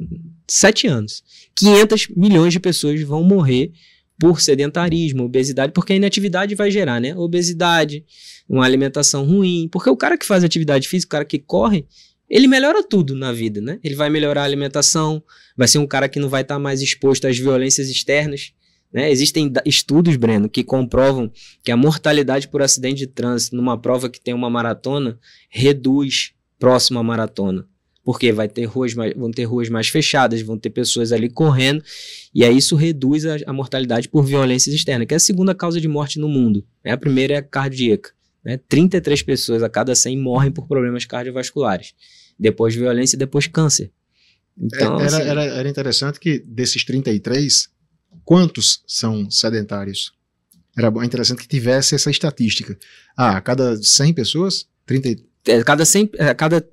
sete anos. 500 milhões de pessoas vão morrer por sedentarismo, obesidade, porque a inatividade vai gerar, né? Obesidade, uma alimentação ruim. Porque o cara que faz atividade física, o cara que corre, ele melhora tudo na vida, né? Ele vai melhorar a alimentação, vai ser um cara que não vai estar tá mais exposto às violências externas. Né? Existem estudos, Breno, que comprovam que a mortalidade por acidente de trânsito numa prova que tem uma maratona reduz próximo à maratona porque vai ter ruas mais, vão ter ruas mais fechadas, vão ter pessoas ali correndo, e aí isso reduz a, a mortalidade por violência externa, que é a segunda causa de morte no mundo. Né? A primeira é a cardíaca. Né? 33 pessoas a cada 100 morrem por problemas cardiovasculares. Depois violência e depois câncer. Então, é, era, assim, era, era interessante que desses 33, quantos são sedentários? Era é interessante que tivesse essa estatística. Ah, a cada 100 pessoas, 33. É, cada 100, é, cada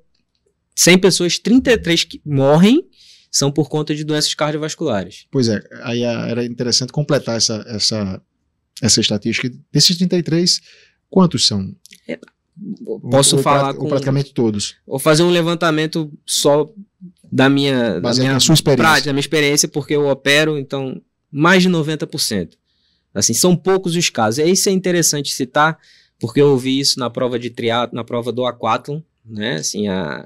100 pessoas, 33 que morrem são por conta de doenças cardiovasculares. Pois é, aí era interessante completar essa, essa, essa estatística. Desses 33, quantos são? É, posso ou, falar ou, com... praticamente todos. Ou fazer um levantamento só da minha, Baseado da minha na sua experiência. prática, da minha experiência, porque eu opero, então, mais de 90%. Assim, são poucos os casos. E isso é interessante citar, porque eu ouvi isso na prova de triatlo, na prova do aquatlon, né? Assim, a,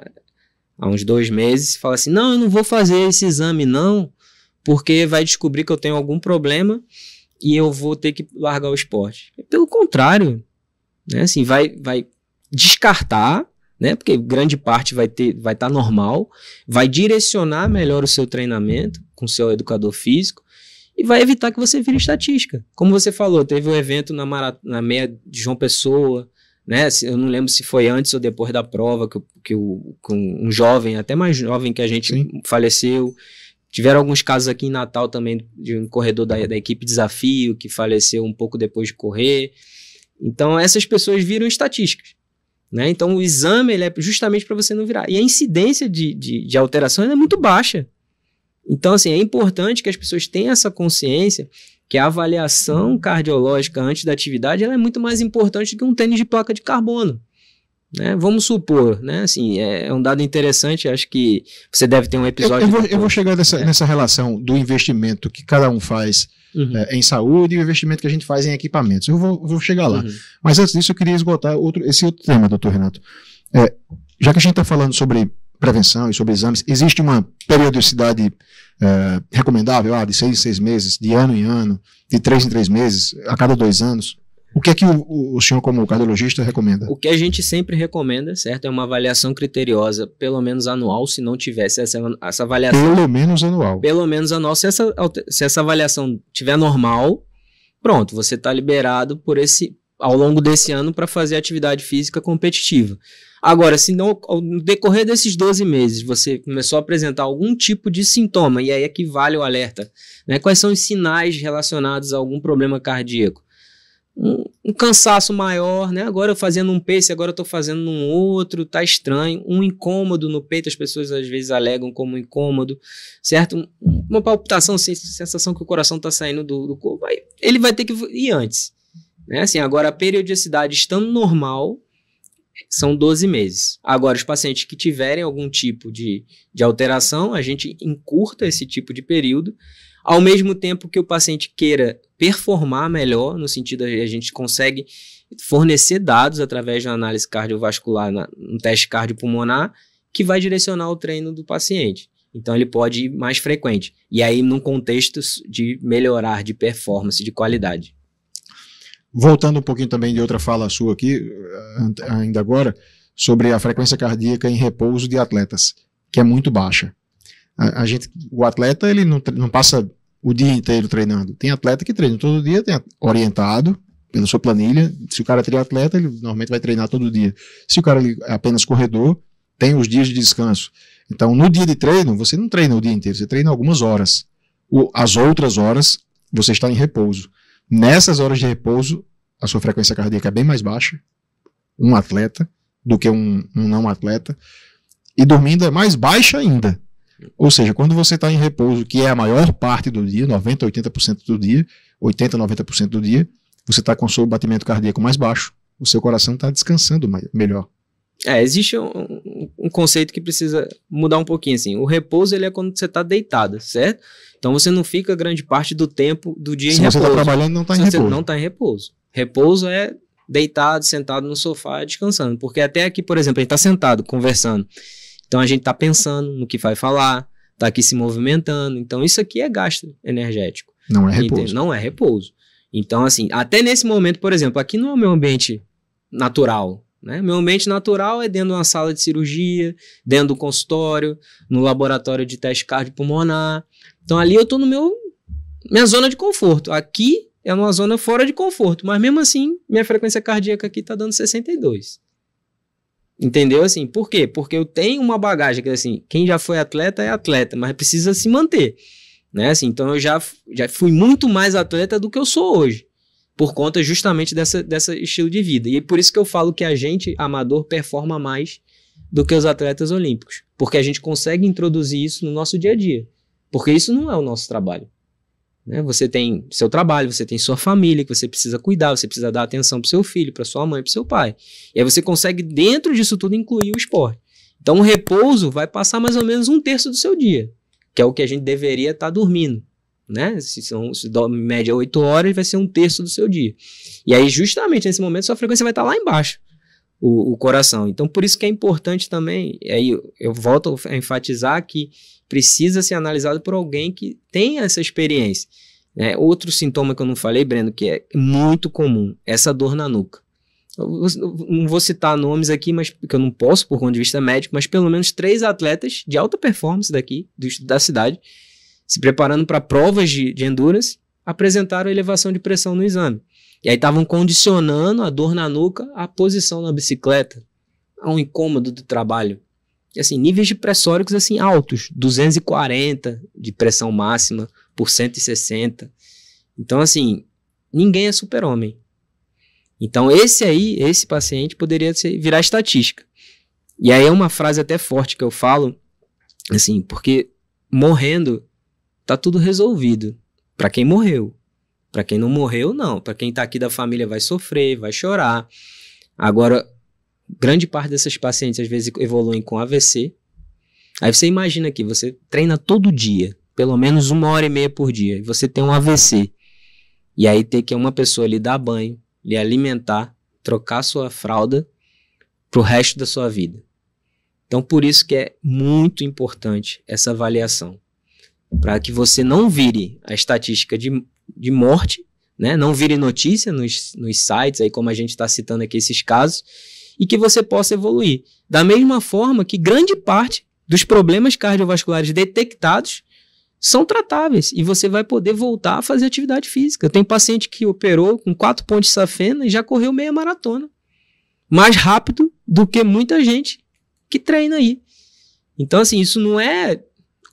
há uns dois meses, fala assim: não, eu não vou fazer esse exame, não, porque vai descobrir que eu tenho algum problema e eu vou ter que largar o esporte. Pelo contrário, né? Assim, vai, vai descartar, né? Porque grande parte vai ter, vai estar tá normal, vai direcionar melhor o seu treinamento com seu educador físico e vai evitar que você vire estatística. Como você falou, teve um evento na, Mara, na meia de João Pessoa, né? Eu não lembro se foi antes ou depois da prova que, que, o, que um jovem, até mais jovem que a gente, Sim. faleceu. Tiveram alguns casos aqui em Natal também de um corredor da, da equipe Desafio que faleceu um pouco depois de correr. Então, essas pessoas viram estatísticas. Né? Então, o exame ele é justamente para você não virar. E a incidência de, de, de alteração é muito baixa. Então, assim, é importante que as pessoas tenham essa consciência que a avaliação uhum. cardiológica antes da atividade ela é muito mais importante do que um tênis de placa de carbono. Né? Vamos supor, né? Assim, é, é um dado interessante, acho que você deve ter um episódio. Eu, eu, vou, eu vou, chegar nessa, é. nessa, relação do investimento que cada um faz uhum. é, em saúde e o investimento que a gente faz em equipamentos. Eu vou, vou chegar lá. Uhum. Mas antes disso, eu queria esgotar outro, esse outro tema, doutor Renato. É, já que a gente está falando sobre prevenção e sobre exames. Existe uma periodicidade é, recomendável, ah, de seis em seis meses, de ano em ano, de três em três meses, a cada dois anos? O que é que o, o, senhor, como cardiologista, recomenda? O que a gente sempre recomenda, certo? É uma avaliação criteriosa, pelo menos anual, se não tivesse essa, essa avaliação. Pelo menos anual. Pelo menos anual. Se essa, se essa avaliação tiver normal, pronto, você está liberado por esse ao longo desse ano para fazer atividade física competitiva. Agora, se não, no decorrer desses 12 meses você começou a apresentar algum tipo de sintoma, e aí é que vale o alerta, né? Quais são os sinais relacionados a algum problema cardíaco? Um, um cansaço maior, né? Agora eu fazendo um pace, agora eu fazendo um outro, tá estranho. Um incômodo no peito, as pessoas às vezes alegam como incômodo, certo? Uma palpitação, sensação que o coração está saindo do, do corpo. Aí ele vai ter que ir antes. Né? Assim, agora a periodicidade estando normal, são 12 meses. Agora, os pacientes que tiverem algum tipo de, de alteração, a gente encurta esse tipo de período, ao mesmo tempo que o paciente queira performar melhor, no sentido a gente consegue fornecer dados através de uma análise cardiovascular, na, um teste cardiopulmonar, que vai direcionar o treino do paciente. Então ele pode ir mais frequente. E aí, num contexto de melhorar de performance, de qualidade. Voltando um pouquinho também de outra fala sua aqui, eh, ainda agora, sobre a frequência cardíaca em repouso de atletas, que é muito baixa. A, a gente, o atleta, ele não, não passa o dia inteiro treinando. Tem atleta que treina todo dia, tem orientado pela sua planilha. Se o cara é triatleta, ele normalmente vai treinar todo dia. Se o cara é apenas corredor, tem os dias de descanso. Então, no dia de treino, você não treina o dia inteiro, você treina algumas horas. O, as outras horas, você está em repouso. Nessas horas de repouso, a sua frequência cardíaca é bem mais baixa, um atleta, do que um, um não atleta. E dormindo é mais baixa ainda. Ou seja, quando você está em repouso, que é a maior parte do dia, 90%, 80% do dia, 80%, 90% do dia, você está com o seu batimento cardíaco mais baixo, o seu coração está descansando melhor. É, existe um, um, conceito que precisa mudar um pouquinho, assim. O repouso, ele é quando você está deitado, certo? Então, você não fica grande parte do tempo do dia Se em repouso. Se você está trabalhando, não está em repouso. não está em repouso. Repouso é deitado, sentado no sofá, descansando. Porque até aqui, por exemplo, a gente está sentado, conversando. Então, a gente está pensando no que vai falar, está aqui se movimentando. Então, isso aqui é gasto energético. Não é repouso. Entende? Não é repouso. Então, assim, até nesse momento, por exemplo, aqui não é o meu ambiente natural, né? Meu ambiente natural é dentro de uma sala de cirurgia, dentro do consultório, no laboratório de teste cardiopulmonar. Então ali eu estou no meu minha zona de conforto. Aqui é uma zona fora de conforto, mas mesmo assim, minha frequência cardíaca aqui está dando 62. Entendeu assim? Por quê? Porque eu tenho uma bagagem que assim, quem já foi atleta é atleta, mas precisa se manter, né? Assim, então eu já já fui muito mais atleta do que eu sou hoje por conta justamente dessa, dessa estilo de vida. E é por isso que eu falo que a gente, amador, performa mais do que os atletas olímpicos, porque a gente consegue introduzir isso no nosso dia a dia, porque isso não é o nosso trabalho. Né? Você tem seu trabalho, você tem sua família que você precisa cuidar, você precisa dar atenção para seu filho, para sua mãe, para seu pai. E aí você consegue, dentro disso tudo, incluir o esporte. Então, o repouso vai passar mais ou menos um terço do seu dia, que é o que a gente deveria estar tá dormindo né? Se são se dó, média 8 horas, vai ser um terço do seu dia. E aí, justamente nesse momento, sua frequência vai estar tá lá embaixo, o, o, coração. Então, por isso que é importante também, aí eu, eu volto a enfatizar que precisa ser analisado por alguém que tenha essa experiência. Né? Outro sintoma que eu não falei, Breno, que é muito comum, essa dor na nuca. não vou citar nomes aqui, mas porque eu não posso por conta de vista médico, mas pelo menos três atletas de alta performance daqui, do, da cidade, se preparando para provas de, de endurance, apresentaram elevação de pressão no exame. E aí estavam condicionando a dor na nuca à posição na bicicleta, a um incômodo do trabalho. E assim, níveis de pressóricos assim altos, 240 de pressão máxima por 160. Então assim, ninguém é super-homem. Então esse aí, esse paciente poderia ser, virar estatística. E aí é uma frase até forte que eu falo, assim, porque morrendo tá tudo resolvido. Para quem morreu. Para quem não morreu, não. Para quem tá aqui da família vai sofrer, vai chorar. Agora, grande parte desses pacientes às vezes evoluem com AVC. Aí você imagina que você treina todo dia, pelo menos uma hora e meia por dia, e você tem um AVC. E aí tem que uma pessoa lhe dar banho, lhe alimentar, trocar sua fralda pro resto da sua vida. Então, por isso que é muito importante essa avaliação para que você não vire a estatística de, de morte, né? não vire notícia nos, nos sites, aí como a gente está citando aqui esses casos, e que você possa evoluir. Da mesma forma que grande parte dos problemas cardiovasculares detectados são tratáveis e você vai poder voltar a fazer atividade física. Eu tenho paciente que operou com quatro pontos de safena e já correu meia maratona. Mais rápido do que muita gente que treina aí. Então, assim, isso não é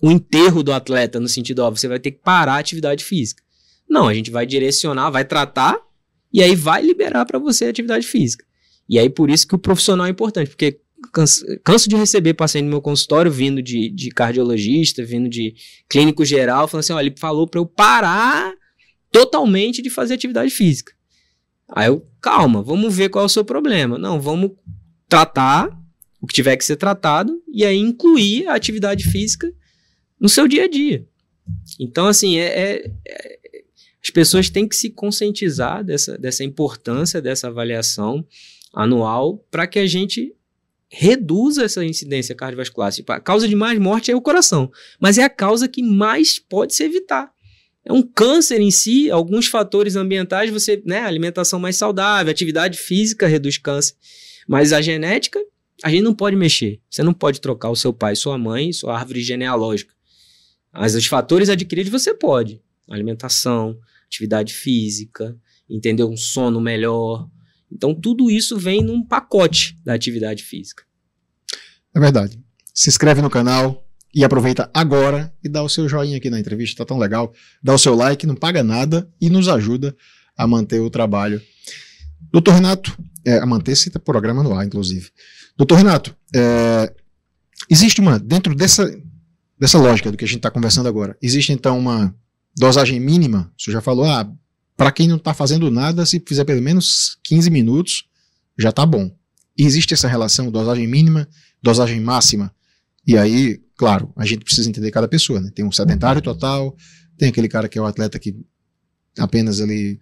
o enterro do atleta, no sentido, ó, você vai ter que parar a atividade física. Não, a gente vai direcionar, vai tratar e aí vai liberar para você a atividade física. E aí por isso que o profissional é importante, porque canso, canso de receber paciente no meu consultório vindo de, de cardiologista, vindo de clínico geral, falando assim, ó, ele falou para eu parar totalmente de fazer atividade física. Aí eu, calma, vamos ver qual é o seu problema. Não, vamos tratar o que tiver que ser tratado e aí incluir a atividade física no seu dia a dia. Então, assim, é, é, é, as pessoas têm que se conscientizar dessa, dessa importância dessa avaliação anual para que a gente reduza essa incidência cardiovascular. Tipo, a causa de mais morte é o coração, mas é a causa que mais pode se evitar. É um câncer em si, alguns fatores ambientais, você, né, alimentação mais saudável, atividade física reduz câncer, mas a genética, a gente não pode mexer. Você não pode trocar o seu pai, sua mãe, sua árvore genealógica. Mas os fatores adquiridos você pode. Alimentação, atividade física, entender um sono melhor. Então, tudo isso vem num pacote da atividade física. É verdade. Se inscreve no canal e aproveita agora e dá o seu joinha aqui na entrevista, tá tão legal. Dá o seu like, não paga nada e nos ajuda a manter o trabalho. Doutor Renato, é, a manter esse programa no ar, inclusive. Doutor Renato, é, existe uma, dentro dessa, dessa lógica do que a gente está conversando agora. Existe então uma dosagem mínima, o senhor já falou, ah, para quem não está fazendo nada, se fizer pelo menos 15 minutos, já está bom. E existe essa relação, dosagem mínima, dosagem máxima. E aí, claro, a gente precisa entender cada pessoa, né? Tem um sedentário total, tem aquele cara que é o atleta que apenas ali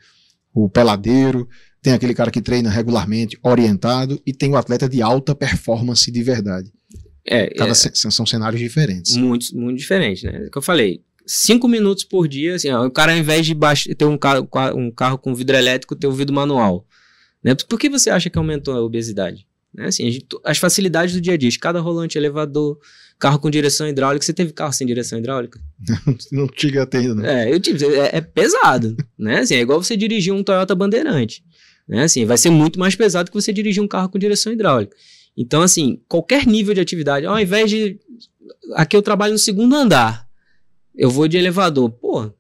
o peladeiro, tem aquele cara que treina regularmente, orientado, e tem o atleta de alta performance de verdade. É, Cada é, são cenários diferentes. Muito, muito diferentes, né? É que eu falei, cinco minutos por dia, assim, ó, o cara ao invés de ter um carro, um carro com vidro elétrico, ter um vidro manual. Né? Por que você acha que aumentou a obesidade? Né? Assim, gente, as facilidades do dia a dia, escada rolante, elevador, carro com direção hidráulica. Você teve carro sem direção hidráulica? não tive até ainda, não. É, eu tive, é, é pesado, né? Assim, é igual você dirigir um Toyota Bandeirante. Né? Assim, vai ser muito mais pesado que você dirigir um carro com direção hidráulica. Então, assim, qualquer nível de atividade, ao invés de. Aqui eu trabalho no segundo andar, eu vou de elevador. Pô,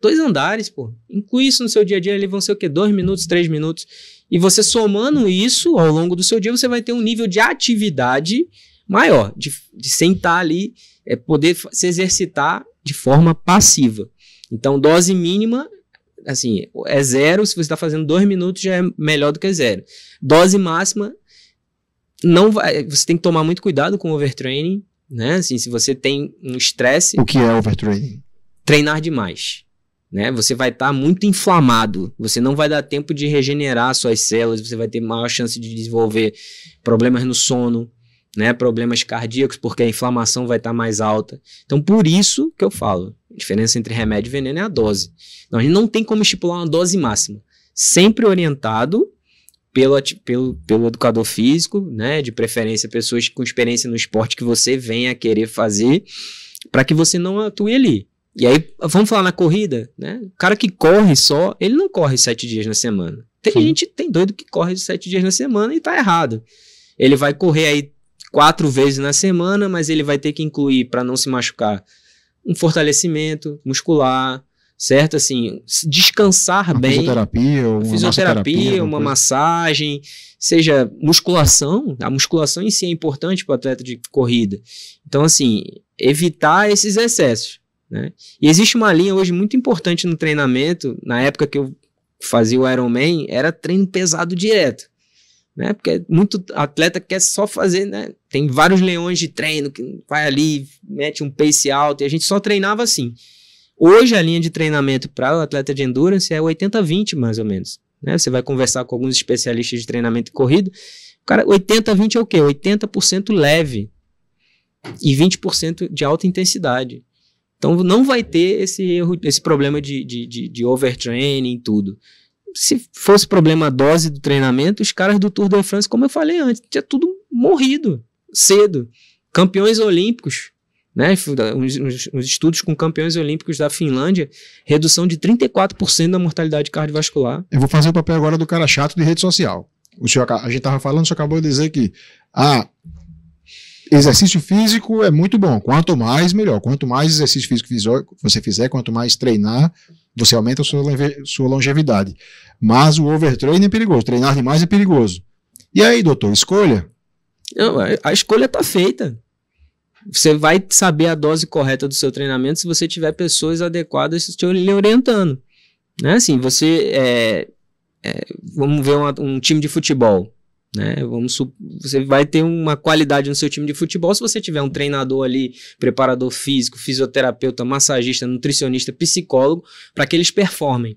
dois andares, pô. Inclui isso no seu dia a dia, ali vão ser o quê? Dois minutos, três minutos. E você somando isso ao longo do seu dia, você vai ter um nível de atividade maior, de, de sentar ali, é, poder se exercitar de forma passiva. Então, dose mínima, assim, é zero. Se você está fazendo dois minutos, já é melhor do que zero. Dose máxima não vai, você tem que tomar muito cuidado com o overtraining, né? Assim, se você tem um estresse. O que é overtraining? Treinar demais. Né? Você vai estar tá muito inflamado, você não vai dar tempo de regenerar suas células, você vai ter maior chance de desenvolver problemas no sono, né? problemas cardíacos, porque a inflamação vai estar tá mais alta. Então, por isso que eu falo, a diferença entre remédio e veneno é a dose. Então, a gente não tem como estipular uma dose máxima. Sempre orientado pelo, pelo, pelo educador físico, né? De preferência, pessoas com experiência no esporte que você venha querer fazer, para que você não atue ali. E aí, vamos falar na corrida, né? O cara que corre só, ele não corre sete dias na semana. Tem Sim. gente, tem doido que corre sete dias na semana e tá errado. Ele vai correr aí quatro vezes na semana, mas ele vai ter que incluir, para não se machucar, um fortalecimento muscular, certo? Assim, descansar uma bem. Fisioterapia, uma fisioterapia, uma massagem, seja musculação. A musculação em si é importante para o atleta de corrida. Então, assim, evitar esses excessos. Né? E existe uma linha hoje muito importante no treinamento. Na época que eu fazia o Ironman, era treino pesado direto. Né? Porque muito atleta quer só fazer, né? Tem vários leões de treino que vai ali, mete um pace alto, e a gente só treinava assim. Hoje a linha de treinamento para o atleta de endurance é 80-20 mais ou menos. Né? Você vai conversar com alguns especialistas de treinamento e corrida. Cara, 80-20 é o quê? 80% leve e 20% de alta intensidade. Então não vai ter esse erro, esse problema de, de, de, de overtraining e tudo. Se fosse problema dose do treinamento, os caras do Tour de France, como eu falei antes, tinha tudo morrido cedo. Campeões olímpicos, né? Uns, estudos com campeões olímpicos da Finlândia, redução de 34% da mortalidade cardiovascular. Eu vou fazer o papel agora do cara chato de rede social. O senhor, a gente estava falando, o senhor acabou de dizer que ah, exercício físico é muito bom. Quanto mais, melhor. Quanto mais exercício físico você fizer, quanto mais treinar, você aumenta a sua, sua longevidade. Mas o overtraining é perigoso. Treinar demais é perigoso. E aí, doutor, escolha? Não, a escolha está feita. Você vai saber a dose correta do seu treinamento se você tiver pessoas adequadas te orientando. Né? Assim, você. É, é, vamos ver uma, um time de futebol. Né? Vamos, você vai ter uma qualidade no seu time de futebol se você tiver um treinador ali, preparador físico, fisioterapeuta, massagista, nutricionista, psicólogo, para que eles performem.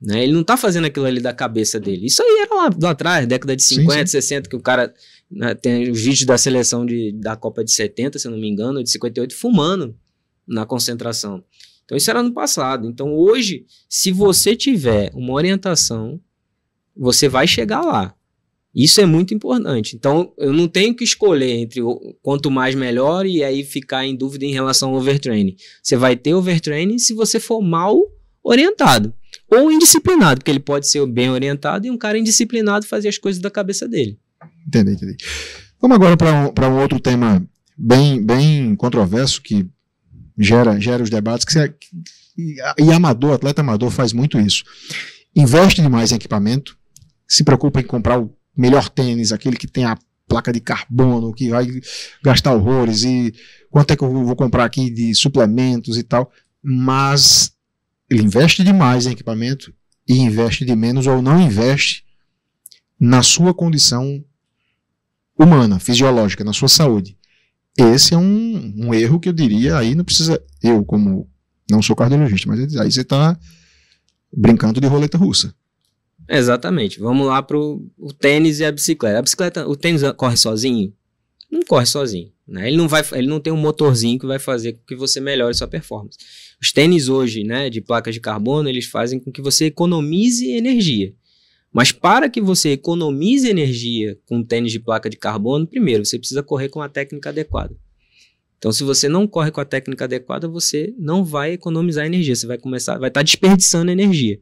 Né? Ele não tá fazendo aquilo ali da cabeça dele. Isso aí era lá, lá atrás, década de 50, sim, sim. 60, que o cara né, tem os vídeos da seleção de, da Copa de 70, se não me engano, de 58, fumando na concentração. Então isso era no passado. Então hoje, se você tiver uma orientação, você vai chegar lá. Isso é muito importante. Então eu não tenho que escolher entre o, quanto mais melhor e aí ficar em dúvida em relação ao overtraining. Você vai ter overtraining se você for mal orientado ou indisciplinado, porque ele pode ser bem orientado e um cara indisciplinado fazer as coisas da cabeça dele. Entendi, entendi. Vamos agora para um, um, outro tema bem, bem controverso que gera, gera os debates, que você, é, e, e amador, atleta amador faz muito isso. Investe demais em equipamento, se preocupa em comprar o melhor tênis, aquele que tem a placa de carbono, que vai gastar horrores, e quanto é que eu vou comprar aqui de suplementos e tal, mas ele investe demais em equipamento e investe de menos ou não investe na sua condição humana, fisiológica, na sua saúde. Esse é um, um erro que eu diria, aí não precisa, eu como não sou cardiologista, mas aí você está brincando de roleta russa. Exatamente. Vamos lá para o tênis e a bicicleta. A bicicleta, o tênis corre sozinho? Não corre sozinho. Né? Ele, não vai, ele não tem um motorzinho que vai fazer com que você melhore sua performance. Os tênis hoje, né, de placas de carbono, eles fazem com que você economize energia. Mas para que você economize energia com tênis de placa de carbono, primeiro você precisa correr com a técnica adequada. Então, se você não corre com a técnica adequada, você não vai economizar energia, você vai começar, vai estar tá desperdiçando energia.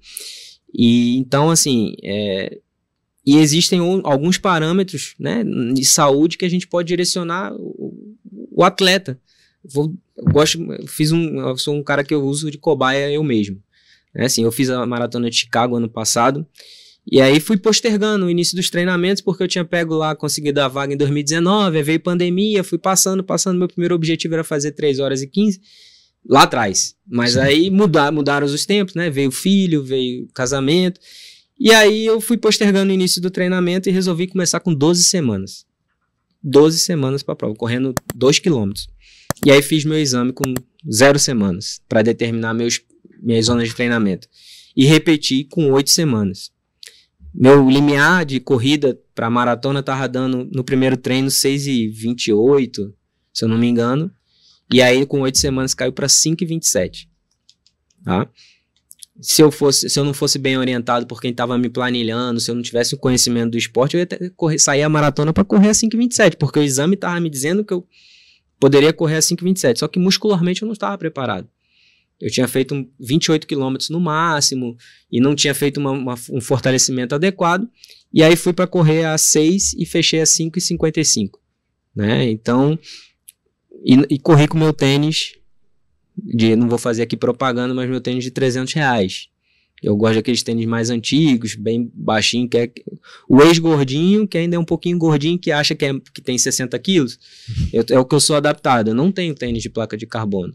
E então, assim, é, e existem alguns parâmetros né, de saúde que a gente pode direcionar o, o atleta. Vou eu gosto, fiz um, eu sou um cara que eu uso de cobaia eu mesmo. Né, assim, eu fiz a maratona de Chicago ano passado e aí fui postergando o início dos treinamentos porque eu tinha pego lá, conseguido a vaga em 2019, aí veio pandemia, fui passando, passando. Meu primeiro objetivo era fazer 3 horas e 15 lá atrás. Mas Sim. aí mudar, mudaram os tempos, né? Veio filho, veio casamento. E aí eu fui postergando o início do treinamento e resolvi começar com 12 semanas. 12 semanas para prova, correndo 2 quilômetros. E aí fiz meu exame com zero semanas para determinar meus, minhas zonas de treinamento. E repeti com oito semanas. Meu limiar de corrida para maratona estava dando no primeiro treino 6,28, se eu não me engano. E aí com oito semanas caiu para 5,27. Tá? Se eu, fosse, se eu não fosse bem orientado por quem estava me planilhando, se eu não tivesse o conhecimento do esporte, eu ia correr, sair a maratona para correr a 5,27, porque o exame estava me dizendo que eu Poderia correr a 5,27, só que muscularmente eu não estava preparado. Eu tinha feito 28 quilômetros no máximo e não tinha feito uma, uma, um fortalecimento adequado. E aí fui para correr a 6 e fechei a 5,55. Né? Então, e, e corri com meu tênis de, não vou fazer aqui propaganda, mas meu tênis de 300 reais. Eu gosto daqueles tênis mais antigos, bem baixinho, que é o ex-gordinho, que ainda é um pouquinho gordinho, que acha que, é, que tem 60 quilos. Eu, é o que eu sou adaptado. Eu não tenho tênis de placa de carbono.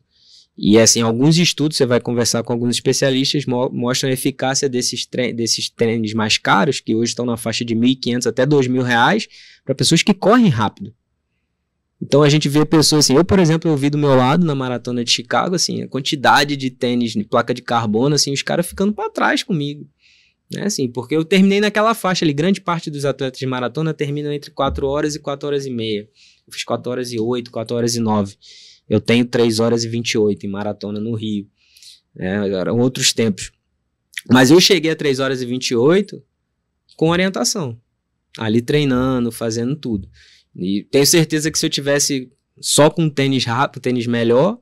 E assim, alguns estudos, você vai conversar com alguns especialistas, mo mostram a eficácia desses, desses tênis mais caros, que hoje estão na faixa de 1.500 até 2.000 reais, para pessoas que correm rápido. Então a gente vê pessoas assim, eu, por exemplo, eu vi do meu lado na maratona de Chicago, assim, a quantidade de tênis, de placa de carbono, assim, os caras ficando para trás comigo. Né, assim, porque eu terminei naquela faixa ali, grande parte dos atletas de maratona terminam entre 4 horas e 4 horas e meia. Eu fiz 4 horas e 8, 4 horas e 9. Eu tenho 3 horas e 28 em maratona no Rio. Né? Agora, outros tempos. Mas eu cheguei a 3 horas e 28 com orientação. Ali treinando, fazendo tudo. E tenho certeza que se eu tivesse só com tênis rápido, tênis melhor,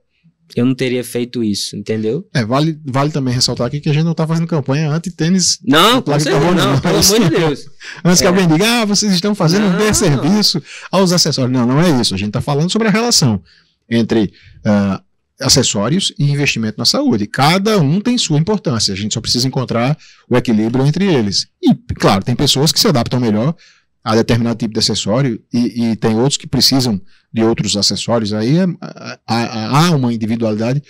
eu não teria feito isso, entendeu? É, vale, vale também ressaltar aqui que a gente não tá fazendo campanha anti-tênis. Não, com certeza, não, não, né? pelo amor de assim, Deus. Antes é. que alguém é. diga, ah, vocês estão fazendo não, um desserviço aos acessórios. Não, não é isso. A gente tá falando sobre a relação entre uh, acessórios e investimento na saúde. Cada um tem sua importância. A gente só precisa encontrar o equilíbrio entre eles. E, claro, tem pessoas que se adaptam melhor a determinado tipo de acessório e, e, tem outros que precisam de outros acessórios, aí é, há uma individualidade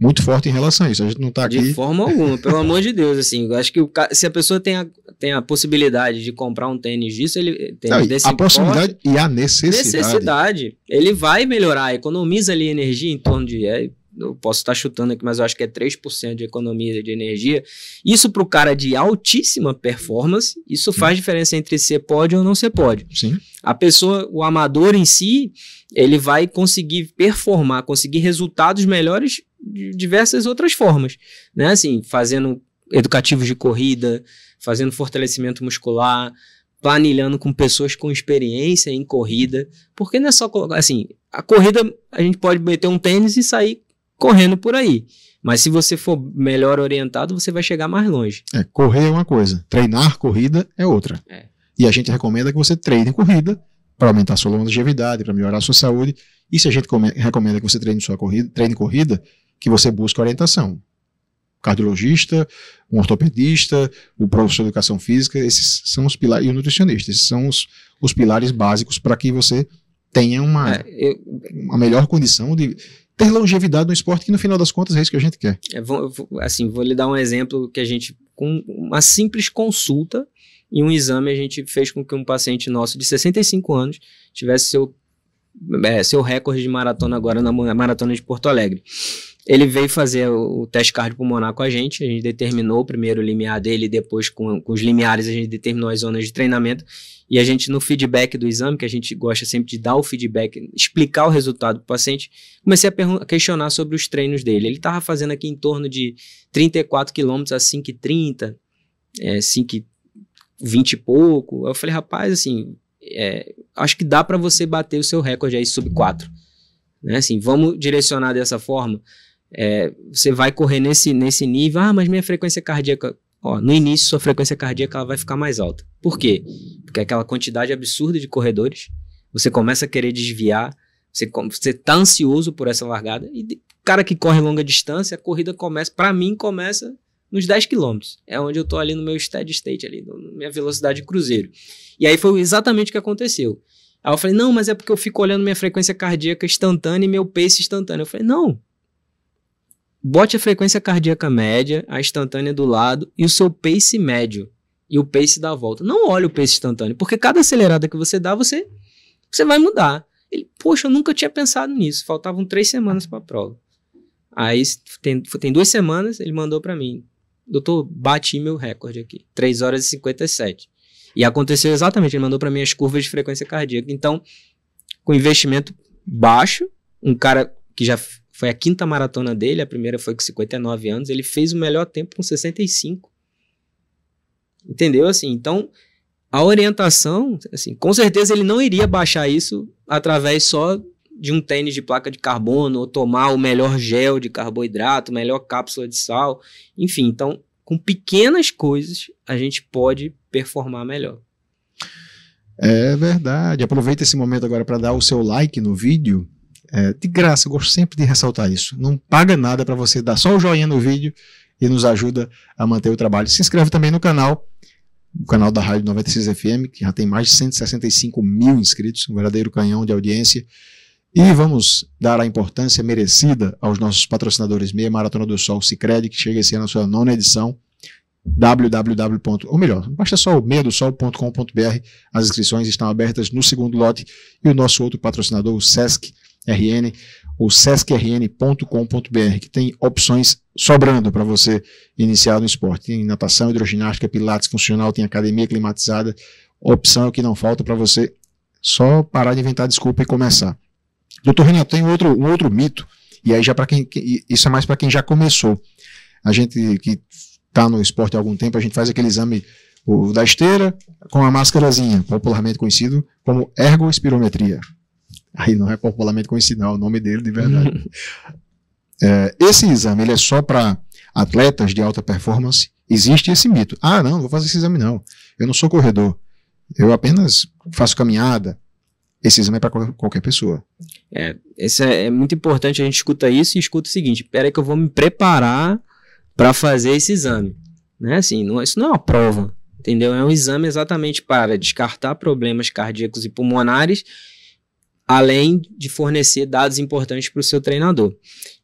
muito forte em relação a isso. A gente não está aqui. De forma alguma, pelo amor de Deus, assim. Eu acho que o, se a pessoa tem a, tem a possibilidade de comprar um tênis disso, ele tem a proximidade porte, e a necessidade. Necessidade. Ele vai melhorar, economiza ali energia em torno de. É, eu posso estar chutando aqui, mas eu acho que é 3% de economia de energia. Isso para o cara de altíssima performance, isso faz diferença entre ser pode ou não ser pode. Sim. A pessoa, o amador em si, ele vai conseguir performar, conseguir resultados melhores de diversas outras formas, né? Assim, fazendo educativos de corrida, fazendo fortalecimento muscular, planilhando com pessoas com experiência em corrida, porque não é só colocar assim, a corrida a gente pode meter um tênis e sair correndo por aí. Mas se você for melhor orientado, você vai chegar mais longe. É, correr é uma coisa, treinar corrida é outra. É. E a gente recomenda que você treine corrida para aumentar sua longevidade, para melhorar sua saúde. E se a gente recomenda que você treine sua corrida, treine corrida, que você busque orientação. cardiologista, um ortopedista, o um professor de educação física, esses são os pilares, e o nutricionista, esses são os, os pilares básicos para que você tenha uma, é, eu, uma melhor condição de ter longevidade no esporte, que no final das contas é isso que a gente quer. É, vou, assim, vou lhe dar um exemplo que a gente, com uma simples consulta e um exame, a gente fez com que um paciente nosso de 65 anos tivesse seu, é, seu recorde de maratona agora na maratona de Porto Alegre. Ele veio fazer o, teste cardiopulmonar com a gente, a gente determinou primeiro o limiar dele, depois com, com os limiares a gente determinou as zonas de treinamento e a gente no feedback do exame, que a gente gosta sempre de dar o feedback, explicar o resultado para o paciente, comecei a questionar sobre os treinos dele. Ele estava fazendo aqui em torno de 34 quilômetros a 5,30, é, 5,20 e pouco. Eu falei, rapaz, assim, é, acho que dá para você bater o seu recorde aí sub 4. Né? Assim, vamos direcionar dessa forma. É, você vai correr nesse, nesse nível, ah, mas minha frequência cardíaca. Ó, no início, sua frequência cardíaca ela vai ficar mais alta. Por quê? Porque é aquela quantidade absurda de corredores, você começa a querer desviar, você, você tá ansioso por essa largada, e cara que corre longa distância, a corrida começa, para mim, começa nos 10 quilômetros. É onde eu tô ali no meu steady state, ali, na minha velocidade cruzeiro. E aí foi exatamente o que aconteceu. Aí eu falei, não, mas é porque eu fico olhando minha frequência cardíaca instantânea e meu pace instantâneo. Eu falei, não, bote a frequência cardíaca média, a instantânea do lado e o seu pace médio e o pace da volta. Não olhe o pace instantâneo, porque cada acelerada que você dá, você, você vai mudar. Ele, poxa, eu nunca tinha pensado nisso. Faltavam três semanas para a prova. Aí tem, tem duas semanas, ele mandou para mim, doutor, bati meu recorde aqui, 3 horas e 57. E aconteceu exatamente, ele mandou para mim as curvas de frequência cardíaca. Então, com investimento baixo, um cara que já foi a quinta maratona dele, a primeira foi com 59 anos, ele fez o melhor tempo com 65. Entendeu? Assim, então, a orientação, assim, com certeza ele não iria baixar isso através só de um tênis de placa de carbono, ou tomar o melhor gel de carboidrato, melhor cápsula de sal, enfim. Então, com pequenas coisas, a gente pode performar melhor. É verdade. Aproveita esse momento agora para dar o seu like no vídeo é, de graça, eu gosto sempre de ressaltar isso. Não paga nada para você dar só o joinha no vídeo e nos ajuda a manter o trabalho. Se inscreve também no canal, o canal da Rádio 96 FM, que já tem mais de 165 mil inscritos, um verdadeiro canhão de audiência. E vamos dar a importância merecida aos nossos patrocinadores Meia Maratona do Sol sicredi que chega esse ano na sua nona edição www. ou melhor, basta só o meiadosol.com.br. As inscrições estão abertas no segundo lote e o nosso outro patrocinador, o SESC, RN, o sescrn.com.br, que tem opções sobrando para você iniciar no esporte. Tem natação, hidroginástica, pilates funcional, tem academia climatizada. Opção é que não falta para você só parar de inventar desculpa e começar. Doutor Renato, tem outro, um outro mito, e aí já para quem. Isso é mais para quem já começou. A gente que está no esporte há algum tempo, a gente faz aquele exame o, da esteira com a máscarazinha, popularmente conhecido como ergoespirometria Aí não é popularmente conhecido, não, é o nome dele de verdade. é, esse exame ele é só para atletas de alta performance. Existe esse mito. Ah, não, não vou fazer esse exame, não. Eu não sou corredor. Eu apenas faço caminhada. Esse exame é para qualquer pessoa. É, esse é, é, muito importante. A gente escuta isso e escuta o seguinte: Espera que eu vou me preparar para fazer esse exame. Né? Assim, não, é, isso não é uma prova, entendeu? É um exame exatamente para descartar problemas cardíacos e pulmonares além de fornecer dados importantes para o seu treinador.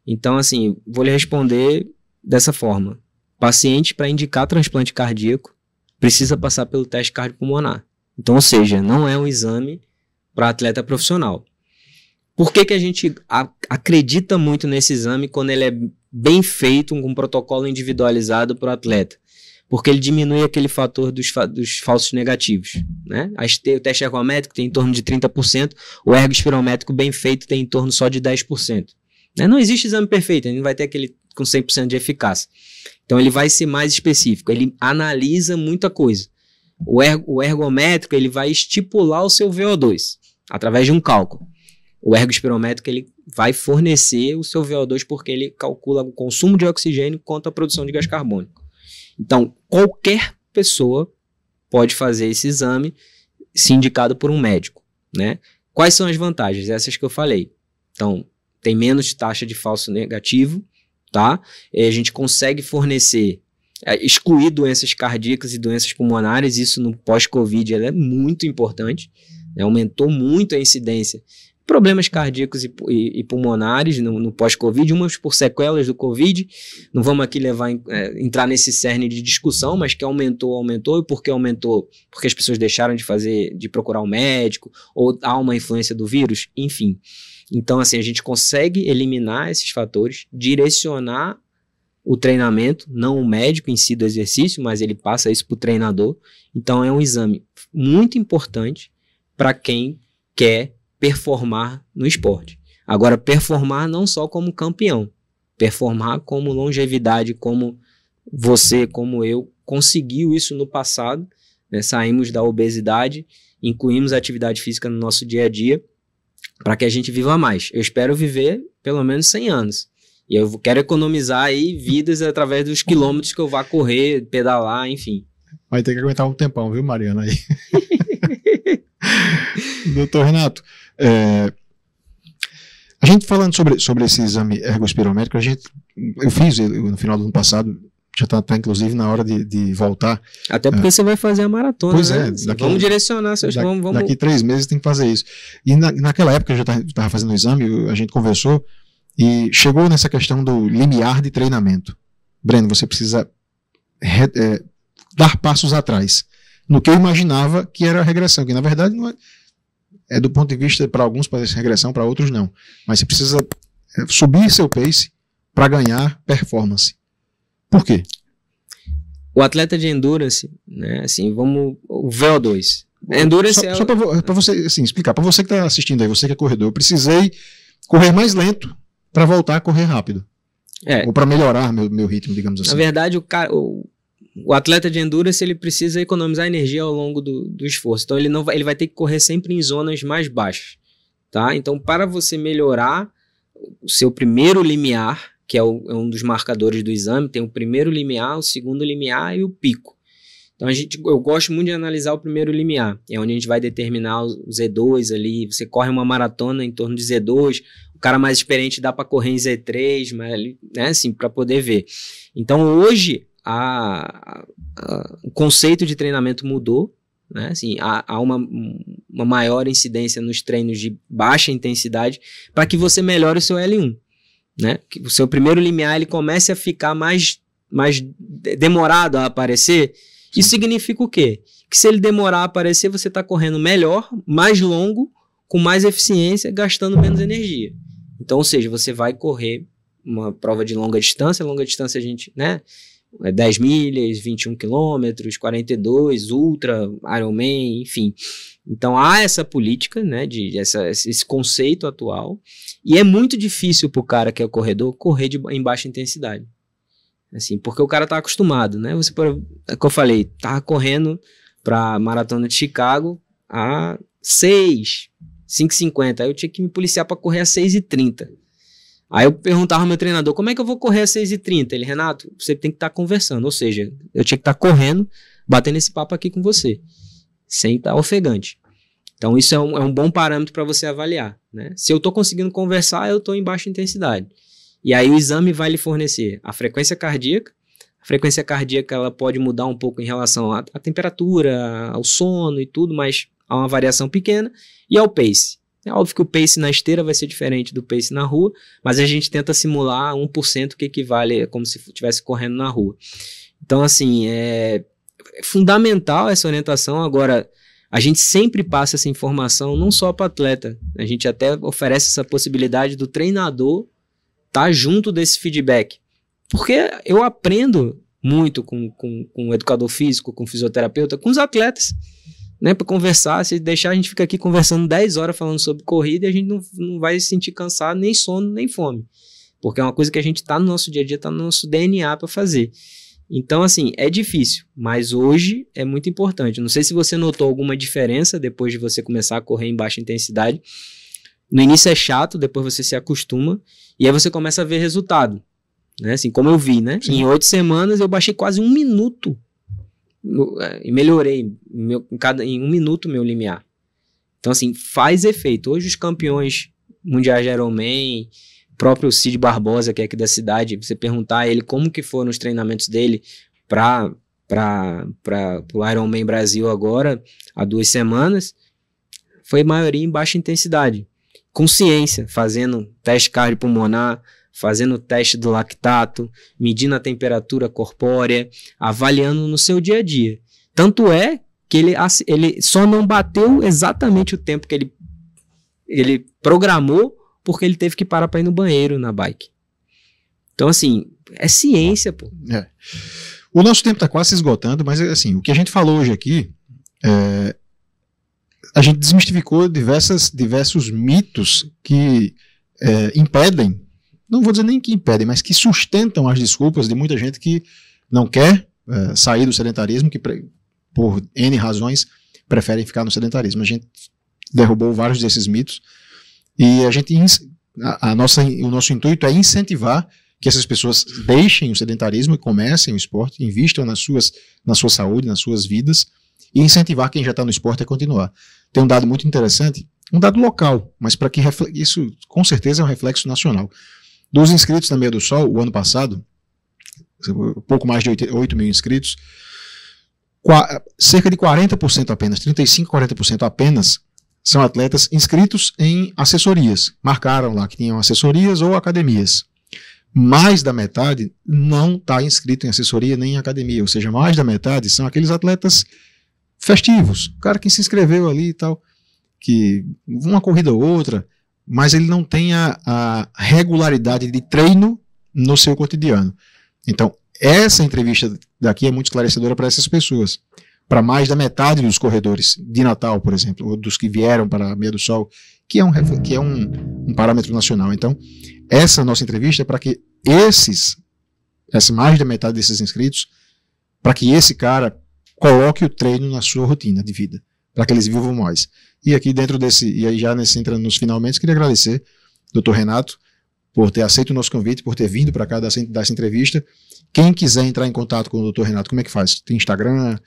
Então, assim, vou lhe responder dessa forma: paciente para indicar transplante cardíaco precisa passar pelo teste cardiopulmonar. Então, ou seja, não é um exame para atleta profissional. Por que, que a gente a, acredita muito nesse exame quando ele é bem feito, com um protocolo individualizado para o atleta? porque ele diminui aquele fator dos, fa dos falsos negativos. Né? O teste ergométrico tem em torno de 30%, o ergo espirométrico bem feito tem em torno só de 10%. Né? Não existe exame perfeito, ele não vai ter aquele com 100% de eficácia. Então ele vai ser mais específico, ele analisa muita coisa. O, o ergométrico ele vai estipular o seu VO2 através de um cálculo. O ergo espirométrico ele vai fornecer o seu VO2 porque ele calcula o consumo de oxigênio quanto a produção de gás carbônico. Então, qualquer pessoa pode fazer esse exame se indicado por um médico, né? Quais são as vantagens? Essas que eu falei. Então, tem menos taxa de falso negativo, tá? E a gente consegue fornecer, é, excluir doenças cardíacas e doenças pulmonares, isso no pós-Covid é muito importante, né? aumentou muito a incidência problemas cardíacos e, e, e pulmonares no, no pós-Covid, umas por sequelas do Covid. Não vamos aqui levar é, entrar nesse cerne de discussão, mas que aumentou, aumentou, e por que aumentou? Porque as pessoas deixaram de fazer, de procurar um médico, ou há uma influência do vírus, enfim. Então, assim, a gente consegue eliminar esses fatores, direcionar o treinamento, não o médico em si do exercício, mas ele passa isso para o treinador. Então, é um exame muito importante para quem quer performar no esporte. Agora, performar não só como campeão, performar como longevidade, como você, como eu, conseguiu isso no passado, né? saímos da obesidade, incluímos a atividade física no nosso dia a dia, para que a gente viva mais. Eu espero viver pelo menos 100 anos. E eu quero economizar aí vidas através dos quilômetros que eu vá correr, pedalar, enfim. Vai ter que aguentar um tempão, viu, Mariana? Aí. Doutor Renato, é, a gente falando sobre, sobre esse exame ergospirométrico, a gente, eu fiz eu, no final do ano passado, já está tá, inclusive na hora de, de voltar. Até é. porque é. você vai fazer a maratona. Pois é, né? é, daqui, vamos direcionar seus da, vamos, vamos... Daqui três meses tem que fazer isso. E na, naquela época eu já estava fazendo o exame, a gente conversou e chegou nessa questão do limiar de treinamento. Breno, você precisa re, é, dar passos atrás no que eu imaginava que era a regressão, que na verdade não é, é do ponto de vista para alguns parece regressão, para outros não. Mas você precisa é, subir seu pace para ganhar performance. Por quê? O atleta de endurance, né, assim, vamos o VO2. Endurance só, é o... só para você assim, explicar, para você que está assistindo aí, você que é corredor, eu precisei correr mais lento para voltar a correr rápido. É. Ou para melhorar meu, meu ritmo, digamos assim. Na verdade, o, cara, o o atleta de endurance ele precisa economizar energia ao longo do, do esforço. Então ele não vai, ele vai ter que correr sempre em zonas mais baixas, tá? Então para você melhorar o seu primeiro limiar, que é, o, é um dos marcadores do exame, tem o primeiro limiar, o segundo limiar e o pico. Então a gente, eu gosto muito de analisar o primeiro limiar, é onde a gente vai determinar o Z2 ali. Você corre uma maratona em torno de Z2, o cara mais experiente dá para correr em Z3, mas, né, assim, para poder ver. Então hoje a, a, o conceito de treinamento mudou, né? Assim, há, há uma, uma maior incidência nos treinos de baixa intensidade para que você melhore o seu L1, né? Que o seu primeiro limiar ele comece a ficar mais, mais demorado a aparecer. Isso significa o quê? Que se ele demorar a aparecer, você está correndo melhor, mais longo, com mais eficiência, gastando menos energia. Então, ou seja, você vai correr uma prova de longa distância, longa distância a gente, né? 10 é milhas, 21 quilômetros, 42, ultra, Ironman, enfim. Então há essa política, né, de essa, esse conceito atual, e é muito difícil para o cara que é o corredor correr de, em baixa intensidade. Assim, porque o cara tá acostumado, né? Você, como é eu falei, tá correndo para maratona de Chicago a 6, 5,50. Aí eu tinha que me policiar para correr a 6,30. Aí eu perguntava ao meu treinador, como é que eu vou correr às 6h30? Ele, Renato, você tem que estar tá conversando. Ou seja, eu tinha que estar tá correndo, batendo esse papo aqui com você, sem estar tá ofegante. Então, isso é um, é um bom parâmetro para você avaliar. Né? Se eu estou conseguindo conversar, eu estou em baixa intensidade. E aí o exame vai lhe fornecer a frequência cardíaca. A frequência cardíaca ela pode mudar um pouco em relação à, à temperatura, ao sono e tudo, mas há uma variação pequena. E ao pace. É óbvio que o pace na esteira vai ser diferente do pace na rua, mas a gente tenta simular 1% que equivale é como se estivesse correndo na rua. Então, assim, é fundamental essa orientação. Agora, a gente sempre passa essa informação não só para atleta, a gente até oferece essa possibilidade do treinador estar tá junto desse feedback. Porque eu aprendo muito com, com, com o educador físico, com o fisioterapeuta, com os atletas né, para conversar. Se deixar, a gente fica aqui conversando 10 horas falando sobre corrida e a gente não, não vai se sentir cansado, nem sono, nem fome. Porque é uma coisa que a gente está no nosso dia a dia, está no nosso DNA para fazer. Então, assim, é difícil, mas hoje é muito importante. Não sei se você notou alguma diferença depois de você começar a correr em baixa intensidade. No início é chato, depois você se acostuma e aí você começa a ver resultado. Né? Assim, como eu vi, né? Sim. Em oito semanas eu baixei quase um minuto é, e melhorei meu, em, cada, em um minuto meu limiar. Então, assim, faz efeito. Hoje os campeões mundiais de Ironman, próprio Cid Barbosa, que é aqui da cidade, você perguntar a ele como que foram os treinamentos dele para o Ironman Brasil agora, há duas semanas, foi maioria em baixa intensidade. Consciência, fazendo teste cardiopulmonar, pulmonar fazendo o teste do lactato, medindo a temperatura corpórea, avaliando no seu dia a dia. Tanto é que ele, ele só não bateu exatamente o tempo que ele, ele programou, porque ele teve que parar para ir no banheiro na bike. Então, assim, é ciência, pô. É. O nosso tempo está quase se esgotando, mas assim, o que a gente falou hoje aqui é, a gente desmistificou diversas, diversos mitos que é, impedem não vou dizer nem que impedem, mas que sustentam as desculpas de muita gente que não quer eh, sair do sedentarismo, que por N razões preferem ficar no sedentarismo. A gente derrubou vários desses mitos e a gente a, a nossa, o nosso intuito é incentivar que essas pessoas deixem o sedentarismo e comecem o esporte, invistam nas suas, na sua saúde, nas suas vidas e incentivar quem já está no esporte a continuar. Tem um dado muito interessante, um dado local, mas para que isso com certeza é um reflexo nacional. Dos inscritos na Meia do Sol, o ano passado, pouco mais de 8, mil inscritos, cerca de 40% apenas, 35%, 40% apenas, são atletas inscritos em assessorias. Marcaram lá que tinham assessorias ou academias. Mais da metade não está inscrito em assessoria nem em academia, ou seja, mais da metade são aqueles atletas festivos, o cara que se inscreveu ali e tal, que uma corrida ou outra, mas ele não tem a, a regularidade de treino no seu cotidiano. Então, essa entrevista daqui é muito esclarecedora para essas pessoas. Para mais da metade dos corredores de Natal, por exemplo, ou dos que vieram para a Meia do Sol, que é um, que é um, um parâmetro nacional. Então, essa nossa entrevista é para que esses, essa mais da metade desses inscritos, para que esse cara coloque o treino na sua rotina de vida para que eles vivam mais. E aqui dentro desse, e aí já nesse, entrando nos finalmente, queria agradecer, doutor Renato, por ter aceito o nosso convite, por ter vindo para cá dessa, dessa entrevista. Quem quiser entrar em contato com o doutor Renato, como é que faz? Tem Instagram?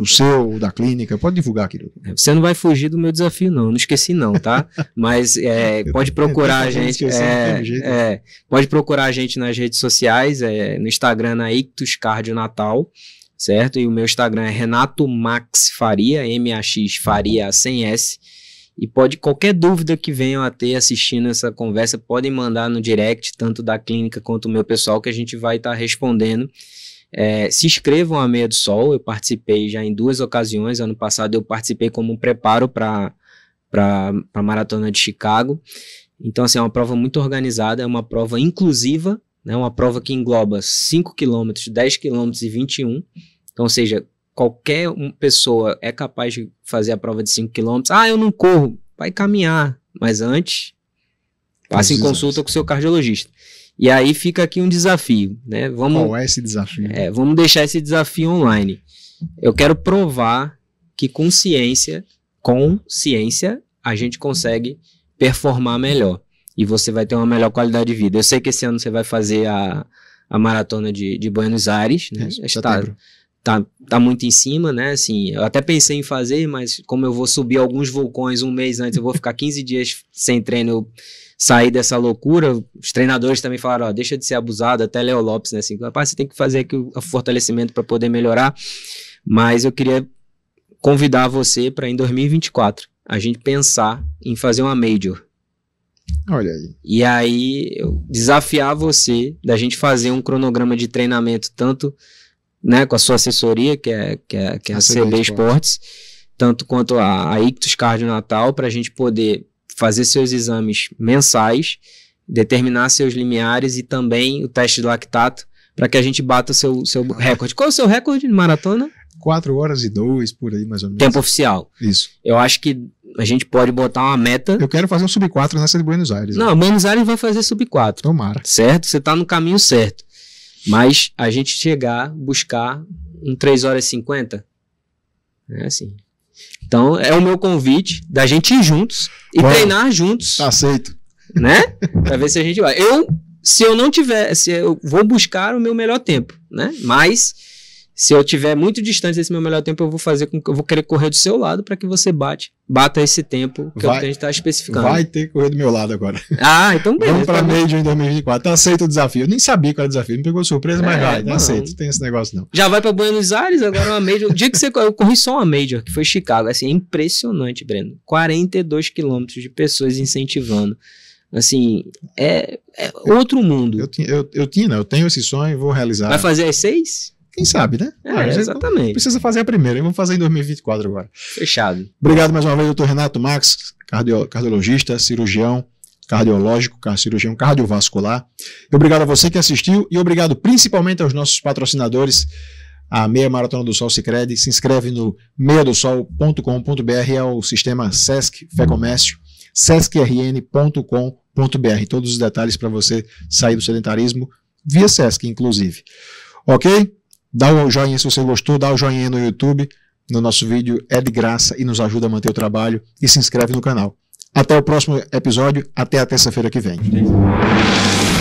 o seu, da clínica, pode divulgar, aqui. É, você não vai fugir do meu desafio, não, não esqueci não, tá? Mas é, pode procurar a gente, é, né? é, pode procurar a gente nas redes sociais, é, no Instagram na Ictus Cardio Natal, certo? E o meu Instagram é Renato Max Faria, M-A-X Faria sem S. E pode qualquer dúvida que venham a ter assistindo essa conversa, podem mandar no direct, tanto da clínica quanto o meu pessoal, que a gente vai estar tá respondendo. É, se inscrevam a Meia do Sol, eu participei já em duas ocasiões. Ano passado eu participei como um preparo para a Maratona de Chicago. Então, assim, é uma prova muito organizada, é uma prova inclusiva, né, uma prova que engloba 5 km, 10 km e 21 km então, ou seja, qualquer pessoa é capaz de fazer a prova de 5 km. Ah, eu não corro. Vai caminhar. Mas antes, passe em consulta com o seu cardiologista. E aí fica aqui um desafio, né? Vamos, Qual é esse desafio? É, vamos deixar esse desafio online. Eu quero provar que com ciência, com ciência, a gente consegue performar melhor. E você vai ter uma melhor qualidade de vida. Eu sei que esse ano você vai fazer a, a maratona de, de Buenos Aires, né? Está, setembro tá, tá muito em cima, né? Assim, eu até pensei em fazer, mas como eu vou subir alguns vulcões um mês antes, eu vou ficar 15 dias sem treino, eu sair dessa loucura. Os treinadores também falaram: ó, deixa de ser abusado, até Léo Lopes, né? Assim, rapaz, você tem que fazer aqui o fortalecimento para poder melhorar. Mas eu queria convidar você para em 2024 a gente pensar em fazer uma major. Olha aí. E aí eu desafiar você da gente fazer um cronograma de treinamento tanto né, com a sua assessoria, que é, que é, que é a CB Esportes, tanto quanto a, a Ictus Cardio Natal, para a gente poder fazer seus exames mensais, determinar seus limiares e também o teste de lactato, para que a gente bata o seu, seu recorde. Qual é o seu recorde de maratona? 4 horas e 2, por aí mais ou menos. Tempo oficial. Isso. Eu acho que a gente pode botar uma meta. Eu quero fazer um sub 4 nessa de Buenos Aires. Não, né? Buenos Aires vai fazer sub 4. Tomara. Certo? Você está no caminho certo. Mas a gente chegar, buscar um 3 horas e 50, é assim. Então é o meu convite da gente ir juntos e Bom, treinar juntos. Tá aceito. Né? Pra ver se a gente vai. Eu, se eu não tiver, se eu vou buscar o meu melhor tempo, né? Mas se eu tiver muito distante desse meu melhor tempo, eu vou fazer com que eu vou querer correr do seu lado para que você bate, bata esse tempo que vai, eu tenho que estar especificando. Vai ter que correr do meu lado agora. Ah, então beleza. Vamos para meio de 2024. Então, aceita o desafio. Eu nem sabia qual era o desafio, me pegou surpresa, é, mas vai. Não aceito, não tem esse negócio não. Já vai para Buenos Aires agora uma major. o dia que você eu corri só uma major, que foi Chicago, assim, é impressionante, Breno. 42 quilômetros de pessoas incentivando. Assim, é, é outro mundo. Eu, eu, eu, eu tinha, eu tenho esse sonho e vou realizar. Vai fazer as seis? Quem sabe, né? É, ah, exatamente. Precisa fazer a primeira. Vamos fazer em 2024 agora. Fechado. Obrigado mais uma vez, doutor Renato Max, cardio, cardiologista, cirurgião, cardiológico, cirurgião cardiovascular. Obrigado a você que assistiu e obrigado principalmente aos nossos patrocinadores a Meia Maratona do Sol Sicredi. Se inscreve no meiadosol.com.br é o sistema SESC Fé Comércio, sescrn.com.br. Todos os detalhes para você sair do sedentarismo via SESC, inclusive. OK? Dá um joinha se você gostou, dá o um joinha no YouTube, no nosso vídeo, é de graça e nos ajuda a manter o trabalho e se inscreve no canal. Até o próximo episódio, até a terça-feira que vem.